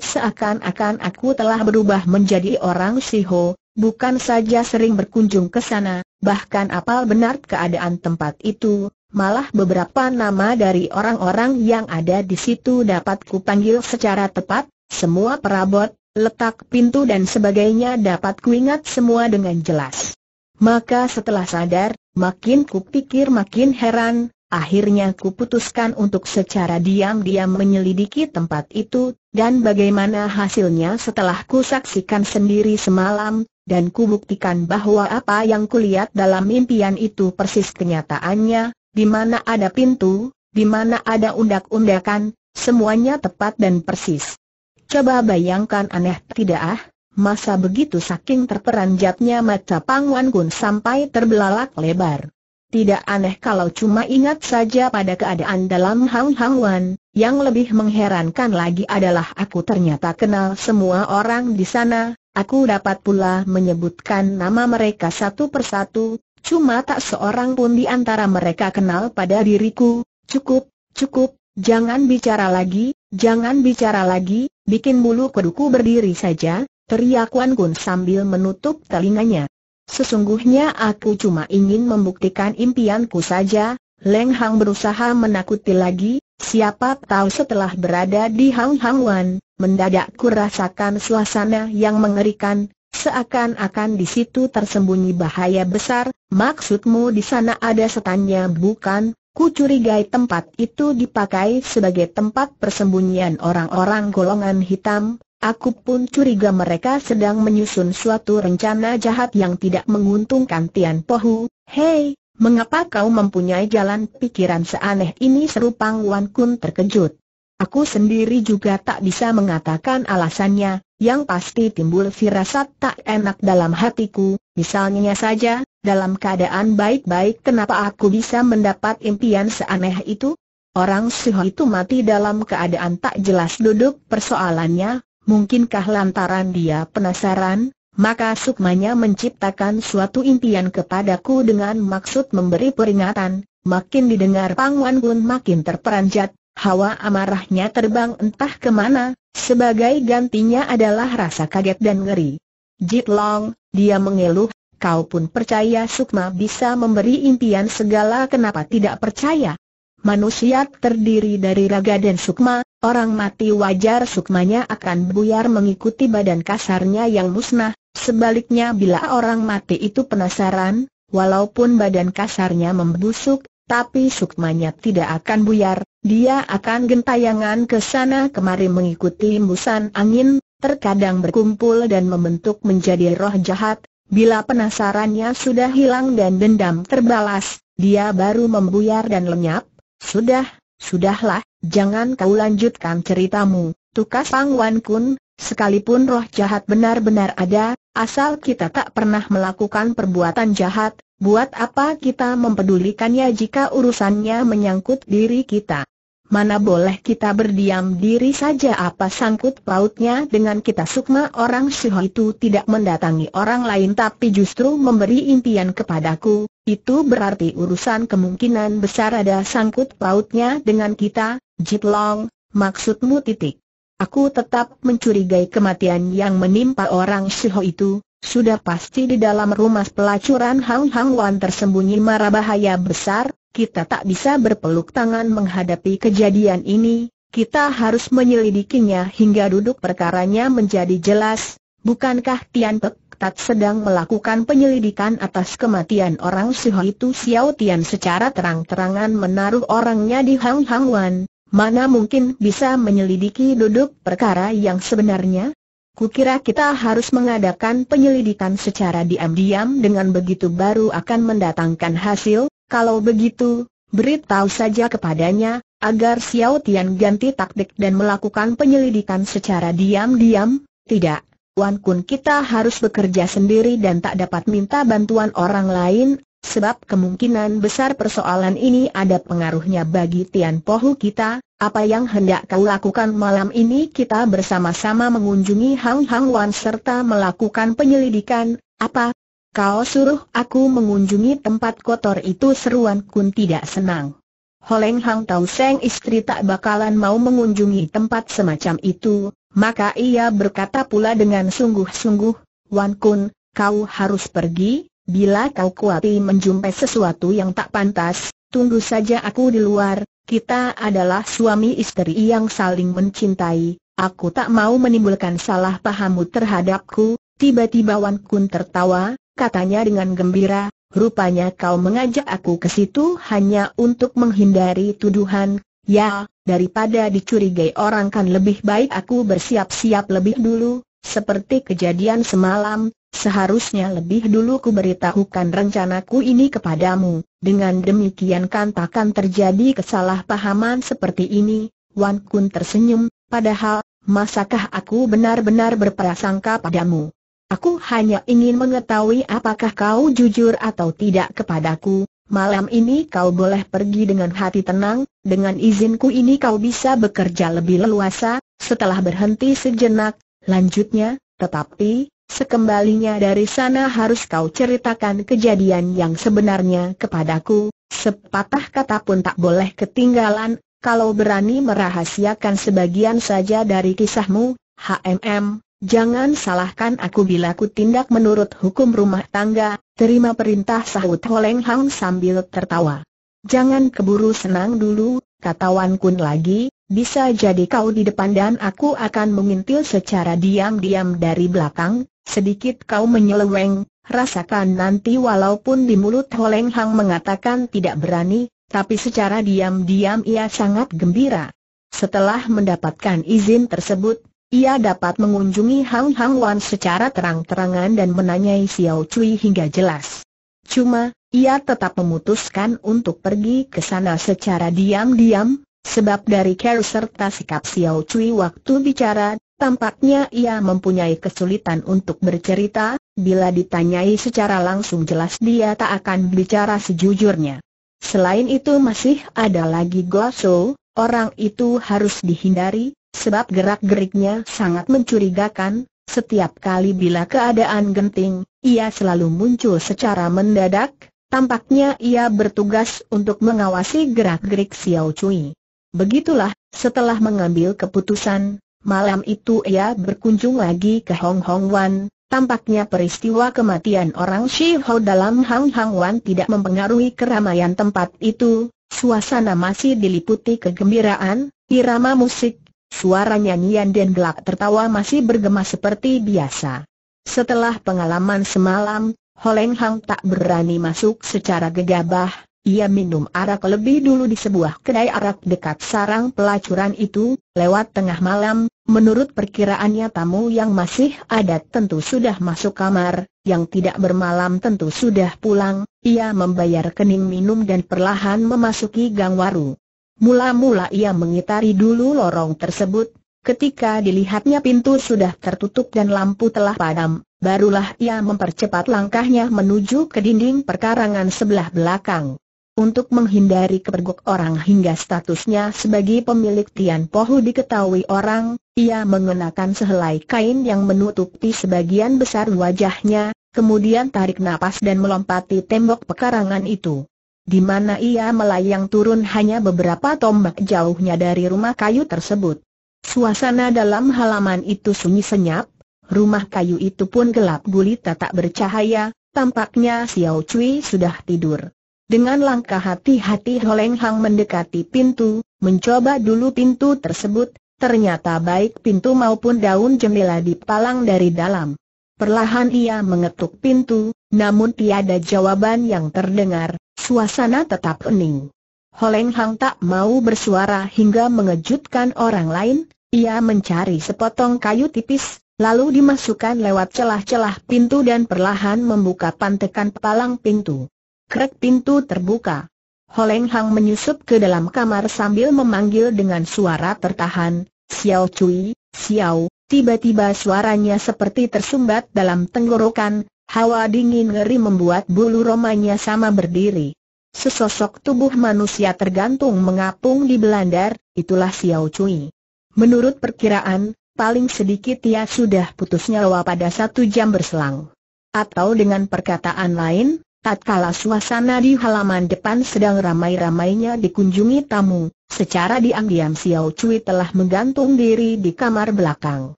seakan-akan aku telah berubah menjadi orang Siho, bukan saja sering berkunjung ke sana, bahkan apal benar keadaan tempat itu, malah beberapa nama dari orang-orang yang ada di situ dapat kupanggil secara tepat, semua perabot, letak pintu dan sebagainya dapat kuingat semua dengan jelas. Maka setelah sadar, Makin ku pikir, makin heran, akhirnya ku putuskan untuk secara diam-diam menyelidiki tempat itu, dan bagaimana hasilnya setelah ku saksikan sendiri semalam, dan ku buktikan bahwa apa yang kulihat dalam impian itu persis kenyataannya, di mana ada pintu, di mana ada undak-undakan, semuanya tepat dan persis. Coba bayangkan aneh tidak ah? masa begitu saking terperanjatnya mata Pang Wan Gun sampai terbelalak lebar. Tidak aneh kalau cuma ingat saja pada keadaan dalam Hang Hang Wan, yang lebih mengherankan lagi adalah aku ternyata kenal semua orang di sana, aku dapat pula menyebutkan nama mereka satu persatu, cuma tak seorang pun di antara mereka kenal pada diriku, cukup, cukup, jangan bicara lagi, jangan bicara lagi, bikin bulu keduku berdiri saja, Teriak Wan Kun sambil menutup telinganya. Sesungguhnya aku cuma ingin membuktikan impianku saja, Leng Hang berusaha menakuti lagi, siapa tahu setelah berada di Hang Hang Wan, mendadak ku rasakan suasana yang mengerikan, seakan-akan di situ tersembunyi bahaya besar, maksudmu di sana ada setannya bukan? Ku curigai tempat itu dipakai sebagai tempat persembunyian orang-orang golongan hitam, Aku pun curiga mereka sedang menyusun suatu rencana jahat yang tidak menguntungkan Tian Pohu. Hei, mengapa kau mempunyai jalan pikiran seaneh ini Serupang Wan Kun terkejut. Aku sendiri juga tak bisa mengatakan alasannya, yang pasti timbul firasat tak enak dalam hatiku, misalnya saja, dalam keadaan baik-baik kenapa aku bisa mendapat impian seaneh itu? Orang Siho itu mati dalam keadaan tak jelas duduk persoalannya, Mungkinkah lantaran dia penasaran, maka sukmanya menciptakan suatu impian kepadaku dengan maksud memberi peringatan, makin didengar Pangwan pun makin terperanjat, hawa amarahnya terbang entah kemana, sebagai gantinya adalah rasa kaget dan ngeri. Jit Long, dia mengeluh, kau pun percaya Sukma bisa memberi impian segala kenapa tidak percaya? Manusia terdiri dari raga dan Sukma, Orang mati wajar sukmanya akan buyar mengikuti badan kasarnya yang musnah, sebaliknya bila orang mati itu penasaran, walaupun badan kasarnya membusuk, tapi sukmanya tidak akan buyar, dia akan gentayangan ke sana kemari mengikuti embusan angin, terkadang berkumpul dan membentuk menjadi roh jahat, bila penasarannya sudah hilang dan dendam terbalas, dia baru membuyar dan lenyap, sudah, sudahlah, Jangan kau lanjutkan ceritamu, tukas Pang Wan Kun, sekalipun roh jahat benar-benar ada, asal kita tak pernah melakukan perbuatan jahat, buat apa kita mempedulikannya jika urusannya menyangkut diri kita mana boleh kita berdiam diri saja apa sangkut pautnya dengan kita sukma orang Syuh itu tidak mendatangi orang lain tapi justru memberi impian kepadaku, itu berarti urusan kemungkinan besar ada sangkut pautnya dengan kita, Jitlong maksudmu titik. Aku tetap mencurigai kematian yang menimpa orang Syuh itu, sudah pasti di dalam rumah pelacuran Hang Hang Wan tersembunyi mara bahaya besar, kita tak bisa berpeluk tangan menghadapi kejadian ini, kita harus menyelidikinya hingga duduk perkaranya menjadi jelas, bukankah Tian Pek Tat sedang melakukan penyelidikan atas kematian orang Siho itu Xiao Tian secara terang-terangan menaruh orangnya di Hang Hang Wan, mana mungkin bisa menyelidiki duduk perkara yang sebenarnya? Kukira kita harus mengadakan penyelidikan secara diam-diam dengan begitu baru akan mendatangkan hasil, kalau begitu, beritahu saja kepadanya, agar Xiao Tian ganti taktik dan melakukan penyelidikan secara diam-diam, tidak. Wan Kun kita harus bekerja sendiri dan tak dapat minta bantuan orang lain, Sebab kemungkinan besar persoalan ini ada pengaruhnya bagi Tian Pohu kita, apa yang hendak kau lakukan malam ini kita bersama-sama mengunjungi Hang Hang Wan serta melakukan penyelidikan, apa? Kau suruh aku mengunjungi tempat kotor itu seruan kun tidak senang. Holeng Hang Tau Seng istri tak bakalan mau mengunjungi tempat semacam itu, maka ia berkata pula dengan sungguh-sungguh, Wan Kun, kau harus pergi, Bila kau kuati menjumpai sesuatu yang tak pantas, tunggu saja aku di luar, kita adalah suami istri yang saling mencintai, aku tak mau menimbulkan salah pahammu terhadapku, tiba-tiba Wan Kun tertawa, katanya dengan gembira, rupanya kau mengajak aku ke situ hanya untuk menghindari tuduhan, ya, daripada dicurigai orang kan lebih baik aku bersiap-siap lebih dulu, seperti kejadian semalam, Seharusnya lebih dulu ku beritahukan rencanaku ini kepadamu, dengan demikian kan takkan terjadi kesalahpahaman seperti ini, Wan Kun tersenyum, padahal, masakah aku benar-benar berprasangka padamu? Aku hanya ingin mengetahui apakah kau jujur atau tidak kepadaku, malam ini kau boleh pergi dengan hati tenang, dengan izinku ini kau bisa bekerja lebih leluasa, setelah berhenti sejenak, lanjutnya, tetapi, Sekembalinya dari sana harus kau ceritakan kejadian yang sebenarnya kepadaku, sepatah kata pun tak boleh ketinggalan, kalau berani merahasiakan sebagian saja dari kisahmu, HMM, jangan salahkan aku bila aku tindak menurut hukum rumah tangga, terima perintah sahut Holeng Hang sambil tertawa. Jangan keburu senang dulu, kata Wan Kun lagi, bisa jadi kau di depan dan aku akan mengintil secara diam-diam dari belakang, Sedikit kau menyeleweng, rasakan nanti walaupun di mulut Holeng Hang mengatakan tidak berani, tapi secara diam-diam ia sangat gembira. Setelah mendapatkan izin tersebut, ia dapat mengunjungi Hang Hang Wan secara terang-terangan dan menanyai Xiao Cui hingga jelas. Cuma, ia tetap memutuskan untuk pergi ke sana secara diam-diam, sebab dari care serta sikap Xiao Cui waktu bicara, Tampaknya ia mempunyai kesulitan untuk bercerita, bila ditanyai secara langsung jelas dia tak akan bicara sejujurnya. Selain itu masih ada lagi Goso, orang itu harus dihindari, sebab gerak-geriknya sangat mencurigakan, setiap kali bila keadaan genting, ia selalu muncul secara mendadak, tampaknya ia bertugas untuk mengawasi gerak-gerik Xiao Cui. Begitulah, setelah mengambil keputusan, Malam itu ia berkunjung lagi ke Hong Hong Wan, tampaknya peristiwa kematian orang Shi Hao dalam Hang Hang Wan tidak mempengaruhi keramaian tempat itu, suasana masih diliputi kegembiraan, irama musik, suara nyanyian dan gelak tertawa masih bergema seperti biasa. Setelah pengalaman semalam, Holeng Hang tak berani masuk secara gegabah, ia minum arak lebih dulu di sebuah kedai arak dekat sarang pelacuran itu, lewat tengah malam, menurut perkiraannya tamu yang masih ada tentu sudah masuk kamar, yang tidak bermalam tentu sudah pulang, ia membayar kening minum dan perlahan memasuki gang waru. Mula-mula ia mengitari dulu lorong tersebut, ketika dilihatnya pintu sudah tertutup dan lampu telah padam, barulah ia mempercepat langkahnya menuju ke dinding perkarangan sebelah belakang untuk menghindari kepergok orang hingga statusnya sebagai pemilik Tian Pohu diketahui orang, ia mengenakan sehelai kain yang menutupi sebagian besar wajahnya, kemudian tarik napas dan melompati tembok pekarangan itu. Di mana ia melayang turun hanya beberapa tombak jauhnya dari rumah kayu tersebut. Suasana dalam halaman itu sunyi senyap, rumah kayu itu pun gelap gulita tak bercahaya, tampaknya Xiao Cui sudah tidur. Dengan langkah hati-hati Holeng Hang mendekati pintu, mencoba dulu pintu tersebut, ternyata baik pintu maupun daun jendela dipalang dari dalam. Perlahan ia mengetuk pintu, namun tiada jawaban yang terdengar, suasana tetap hening. Holeng Hang tak mau bersuara hingga mengejutkan orang lain, ia mencari sepotong kayu tipis, lalu dimasukkan lewat celah-celah pintu dan perlahan membuka pantekan palang pintu. Krek pintu terbuka. Holeng Hang menyusup ke dalam kamar sambil memanggil dengan suara tertahan, Xiao Cui, Xiao, tiba-tiba suaranya seperti tersumbat dalam tenggorokan, hawa dingin ngeri membuat bulu romanya sama berdiri. Sesosok tubuh manusia tergantung mengapung di belandar, itulah Xiao Cui. Menurut perkiraan, paling sedikit ia sudah putus nyawa pada satu jam berselang. Atau dengan perkataan lain, Tatkala suasana di halaman depan sedang ramai-ramainya dikunjungi tamu, secara diam-diam Xiao Cui telah menggantung diri di kamar belakang.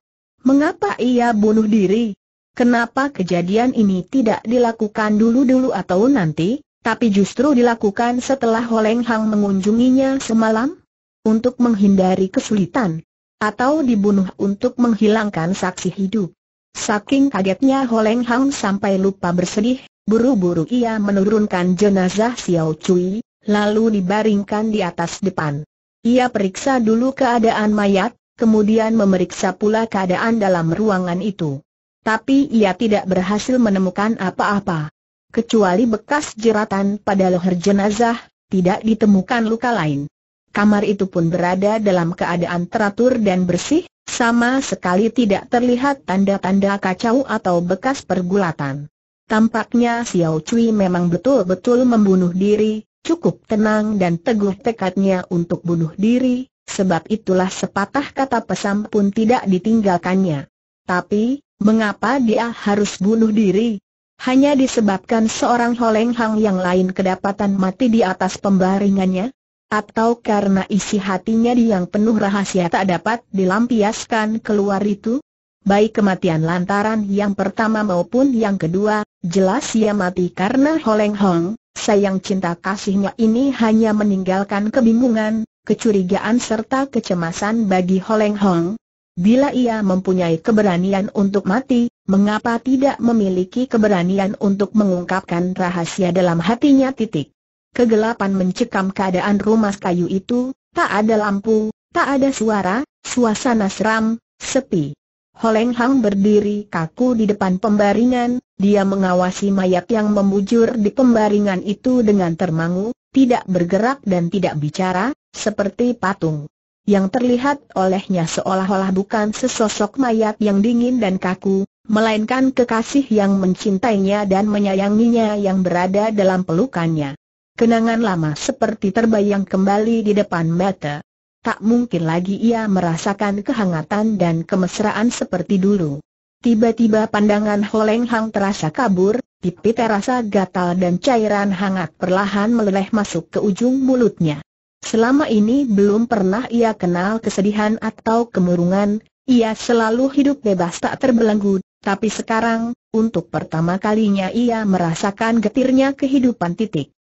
Mengapa ia bunuh diri? Kenapa kejadian ini tidak dilakukan dulu-dulu atau nanti, tapi justru dilakukan setelah Holeng Hang mengunjunginya semalam? Untuk menghindari kesulitan? Atau dibunuh untuk menghilangkan saksi hidup? Saking kagetnya Holeng Hang sampai lupa bersedih, Buru-buru ia menurunkan jenazah Xiao Cui, lalu dibaringkan di atas depan. Ia periksa dulu keadaan mayat, kemudian memeriksa pula keadaan dalam ruangan itu. Tapi ia tidak berhasil menemukan apa-apa. Kecuali bekas jeratan pada leher jenazah, tidak ditemukan luka lain. Kamar itu pun berada dalam keadaan teratur dan bersih, sama sekali tidak terlihat tanda-tanda kacau atau bekas pergulatan. Tampaknya Xiao Cui memang betul-betul membunuh diri, cukup tenang dan teguh tekadnya untuk bunuh diri, sebab itulah sepatah kata pesan pun tidak ditinggalkannya. Tapi, mengapa dia harus bunuh diri? Hanya disebabkan seorang Holeng Hang yang lain kedapatan mati di atas pembaringannya? Atau karena isi hatinya yang penuh rahasia tak dapat dilampiaskan keluar itu? baik kematian lantaran yang pertama maupun yang kedua, jelas ia mati karena Holeng Hong, sayang cinta kasihnya ini hanya meninggalkan kebingungan, kecurigaan serta kecemasan bagi Holeng Hong. Bila ia mempunyai keberanian untuk mati, mengapa tidak memiliki keberanian untuk mengungkapkan rahasia dalam hatinya titik. Kegelapan mencekam keadaan rumah kayu itu, tak ada lampu, tak ada suara, suasana seram, sepi. Holeng Hang berdiri kaku di depan pembaringan, dia mengawasi mayat yang membujur di pembaringan itu dengan termangu, tidak bergerak dan tidak bicara, seperti patung. Yang terlihat olehnya seolah-olah bukan sesosok mayat yang dingin dan kaku, melainkan kekasih yang mencintainya dan menyayanginya yang berada dalam pelukannya. Kenangan lama seperti terbayang kembali di depan mata tak mungkin lagi ia merasakan kehangatan dan kemesraan seperti dulu. Tiba-tiba pandangan Holeng Hang terasa kabur, pipi terasa gatal dan cairan hangat perlahan meleleh masuk ke ujung mulutnya. Selama ini belum pernah ia kenal kesedihan atau kemurungan, ia selalu hidup bebas tak terbelenggu, tapi sekarang, untuk pertama kalinya ia merasakan getirnya kehidupan titik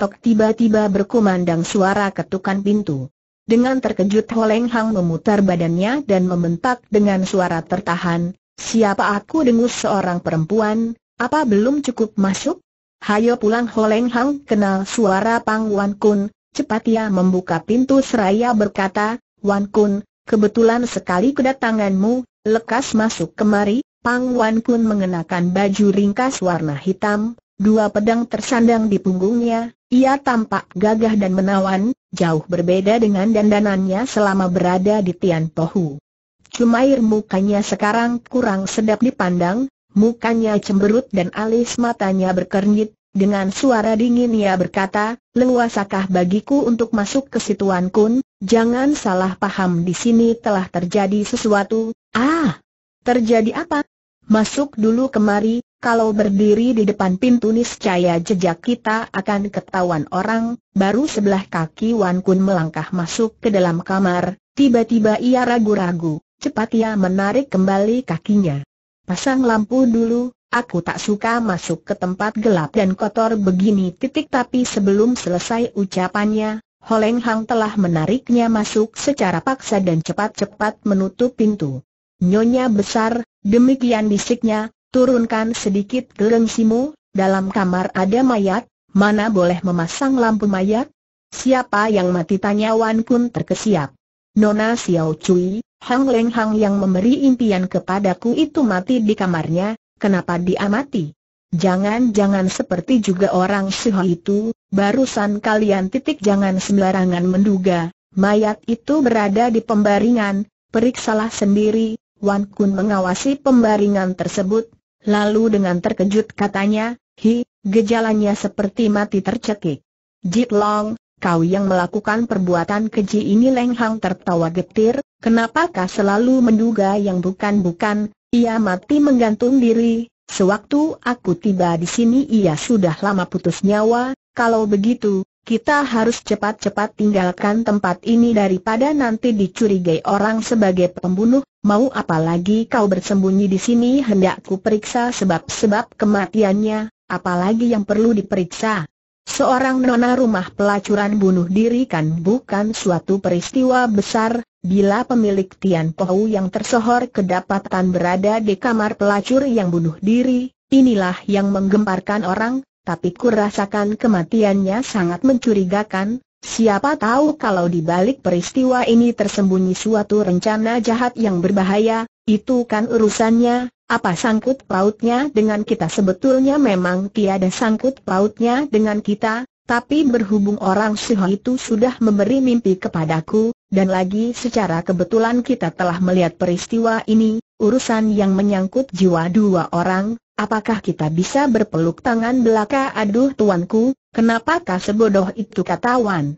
tok tiba-tiba berkumandang suara ketukan pintu. Dengan terkejut Holeng Hang memutar badannya dan membentak dengan suara tertahan, siapa aku dengus seorang perempuan, apa belum cukup masuk? Hayo pulang Holeng Hang kenal suara Pang Wan Kun, cepat ia membuka pintu seraya berkata, Wan Kun, kebetulan sekali kedatanganmu, lekas masuk kemari, Pang Wan Kun mengenakan baju ringkas warna hitam, Dua pedang tersandang di punggungnya, ia tampak gagah dan menawan, jauh berbeda dengan dandanannya selama berada di Tian Pohu. Cumair mukanya sekarang kurang sedap dipandang, mukanya cemberut dan alis matanya berkernyit, dengan suara dingin ia berkata, leluasakah bagiku untuk masuk ke situan kun, jangan salah paham di sini telah terjadi sesuatu, ah! Terjadi apa? Masuk dulu kemari, kalau berdiri di depan pintu niscaya jejak kita akan ketahuan orang, baru sebelah kaki Wan Kun melangkah masuk ke dalam kamar, tiba-tiba ia ragu-ragu, cepat ia menarik kembali kakinya. Pasang lampu dulu, aku tak suka masuk ke tempat gelap dan kotor begini titik tapi sebelum selesai ucapannya, Holeng Hang telah menariknya masuk secara paksa dan cepat-cepat menutup pintu. Nyonya besar, demikian bisiknya, turunkan sedikit gelengsimu, dalam kamar ada mayat, mana boleh memasang lampu mayat? Siapa yang mati tanya Wan Kun terkesiap. Nona Xiao Cui, Hang Leng Hang yang memberi impian kepadaku itu mati di kamarnya, kenapa dia mati? Jangan-jangan seperti juga orang Syiah itu, barusan kalian titik jangan sembarangan menduga, mayat itu berada di pembaringan, periksalah sendiri, Wan Kun mengawasi pembaringan tersebut, Lalu dengan terkejut katanya, hi, gejalanya seperti mati tercekik. Jit Long, kau yang melakukan perbuatan keji ini Leng Hang tertawa getir, kenapakah selalu menduga yang bukan-bukan, ia mati menggantung diri, sewaktu aku tiba di sini ia sudah lama putus nyawa, kalau begitu, kita harus cepat-cepat tinggalkan tempat ini daripada nanti dicurigai orang sebagai pembunuh, Mau apa lagi kau bersembunyi di sini hendak ku periksa sebab-sebab kematiannya, apalagi yang perlu diperiksa. Seorang nona rumah pelacuran bunuh diri kan bukan suatu peristiwa besar, bila pemilik Tian Pohu yang tersohor kedapatan berada di kamar pelacur yang bunuh diri, inilah yang menggemparkan orang, tapi kurasakan kematiannya sangat mencurigakan, Siapa tahu kalau di balik peristiwa ini tersembunyi suatu rencana jahat yang berbahaya, itu kan urusannya, apa sangkut pautnya dengan kita sebetulnya memang tiada sangkut pautnya dengan kita, tapi berhubung orang Siho itu sudah memberi mimpi kepadaku, dan lagi secara kebetulan kita telah melihat peristiwa ini, urusan yang menyangkut jiwa dua orang, apakah kita bisa berpeluk tangan belaka aduh tuanku, Kenapakah sebodoh itu kata Wan?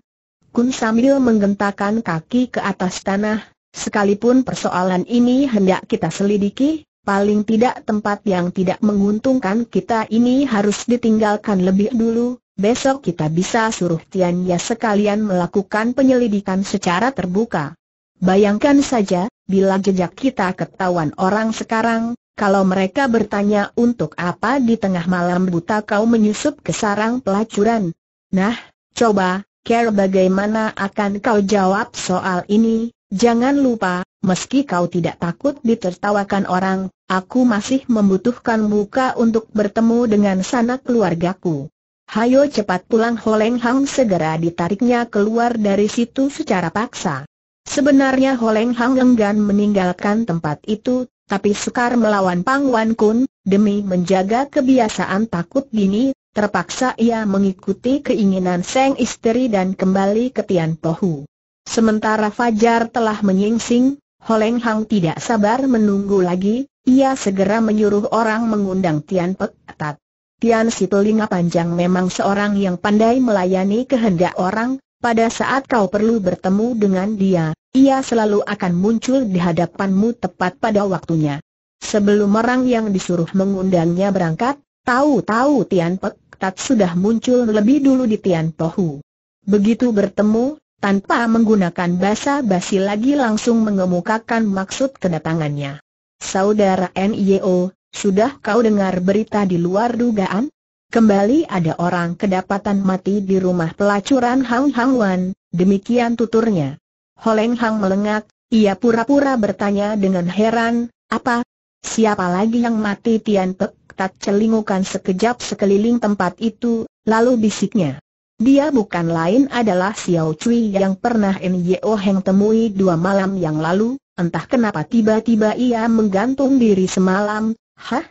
Kun sambil menggentakkan kaki ke atas tanah, sekalipun persoalan ini hendak kita selidiki, paling tidak tempat yang tidak menguntungkan kita ini harus ditinggalkan lebih dulu, besok kita bisa suruh Tian Ya sekalian melakukan penyelidikan secara terbuka. Bayangkan saja, bila jejak kita ketahuan orang sekarang, kalau mereka bertanya untuk apa di tengah malam buta kau menyusup ke sarang pelacuran? Nah, coba, care bagaimana akan kau jawab soal ini? Jangan lupa, meski kau tidak takut ditertawakan orang, aku masih membutuhkan muka untuk bertemu dengan sanak keluargaku. Hayo cepat pulang Holeng Hang segera ditariknya keluar dari situ secara paksa. Sebenarnya Holeng Hang enggan meninggalkan tempat itu, tapi sukar melawan Pang Wan Kun, demi menjaga kebiasaan takut gini, terpaksa ia mengikuti keinginan Seng istri dan kembali ke Tian Pohu. Sementara Fajar telah menyingsing, Holeng Hang tidak sabar menunggu lagi, ia segera menyuruh orang mengundang Tian Pek Tat. Tian si telinga panjang memang seorang yang pandai melayani kehendak orang, pada saat kau perlu bertemu dengan dia, ia selalu akan muncul di hadapanmu tepat pada waktunya. Sebelum orang yang disuruh mengundangnya berangkat, tahu-tahu Tian Pek Tat sudah muncul lebih dulu di Tian Pohu. Begitu bertemu, tanpa menggunakan basa-basi lagi langsung mengemukakan maksud kedatangannya. Saudara NIO, sudah kau dengar berita di luar dugaan? Kembali ada orang kedapatan mati di rumah pelacuran Hang Hang Wan, demikian tuturnya. Holeng Hang melengak, ia pura-pura bertanya dengan heran, apa? Siapa lagi yang mati Tian Pek tak celingukan sekejap sekeliling tempat itu, lalu bisiknya. Dia bukan lain adalah Xiao Cui yang pernah Nyo Heng temui dua malam yang lalu, entah kenapa tiba-tiba ia menggantung diri semalam, hah?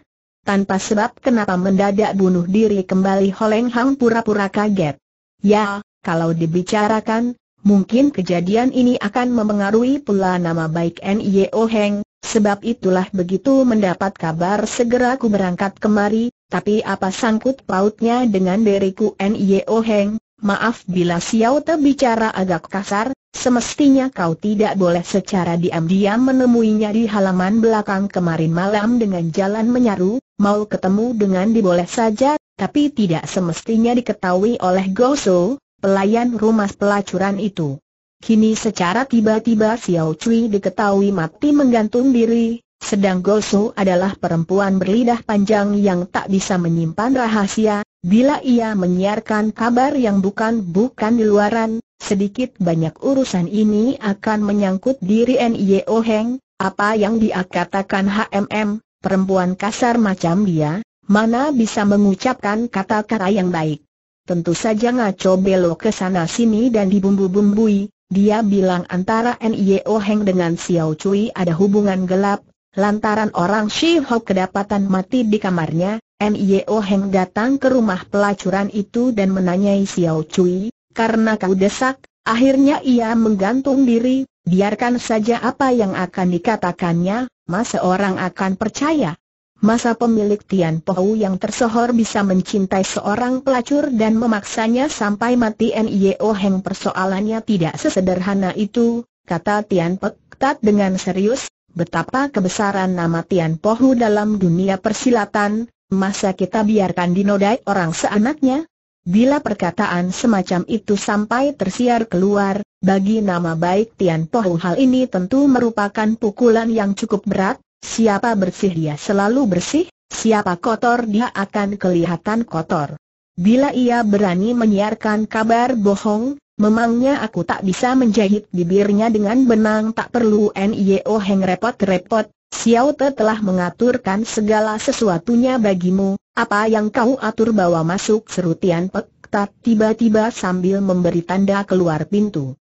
Tanpa sebab kenapa mendadak bunuh diri kembali Holeng Hang pura-pura kaget. Ya, kalau dibicarakan, Mungkin kejadian ini akan memengaruhi pula nama baik N.I.O. Heng, sebab itulah begitu mendapat kabar segera ku berangkat kemari, tapi apa sangkut pautnya dengan diriku N.I.O. Heng, maaf bila Xiao Te bicara agak kasar, semestinya kau tidak boleh secara diam-diam menemuinya di halaman belakang kemarin malam dengan jalan menyaru, mau ketemu dengan diboleh saja, tapi tidak semestinya diketahui oleh Goso, pelayan rumah pelacuran itu. Kini secara tiba-tiba Xiao Cui diketahui mati menggantung diri, sedang Gosu adalah perempuan berlidah panjang yang tak bisa menyimpan rahasia, bila ia menyiarkan kabar yang bukan-bukan di luaran, sedikit banyak urusan ini akan menyangkut diri Nio Heng, apa yang dia katakan HMM, perempuan kasar macam dia, mana bisa mengucapkan kata-kata yang baik tentu saja ngaco belok ke sana sini dan dibumbu-bumbui. Dia bilang antara Nio Heng dengan Xiao Cui ada hubungan gelap, lantaran orang Shi kedapatan mati di kamarnya, Nio Heng datang ke rumah pelacuran itu dan menanyai Xiao Cui, karena kau desak, akhirnya ia menggantung diri, biarkan saja apa yang akan dikatakannya, masa orang akan percaya, Masa pemilik Tian Pohu yang tersohor bisa mencintai seorang pelacur dan memaksanya sampai mati Nio Heng persoalannya tidak sesederhana itu, kata Tian Pek Tat dengan serius, betapa kebesaran nama Tian Pohu dalam dunia persilatan, masa kita biarkan dinodai orang seanaknya? Bila perkataan semacam itu sampai tersiar keluar, bagi nama baik Tian Pohu hal ini tentu merupakan pukulan yang cukup berat, Siapa bersih dia selalu bersih, siapa kotor dia akan kelihatan kotor. Bila ia berani menyiarkan kabar bohong, memangnya aku tak bisa menjahit bibirnya dengan benang tak perlu NIO Heng repot-repot, Xiao Te telah mengaturkan segala sesuatunya bagimu, apa yang kau atur bawa masuk serutian Pek Tak tiba-tiba sambil memberi tanda keluar pintu.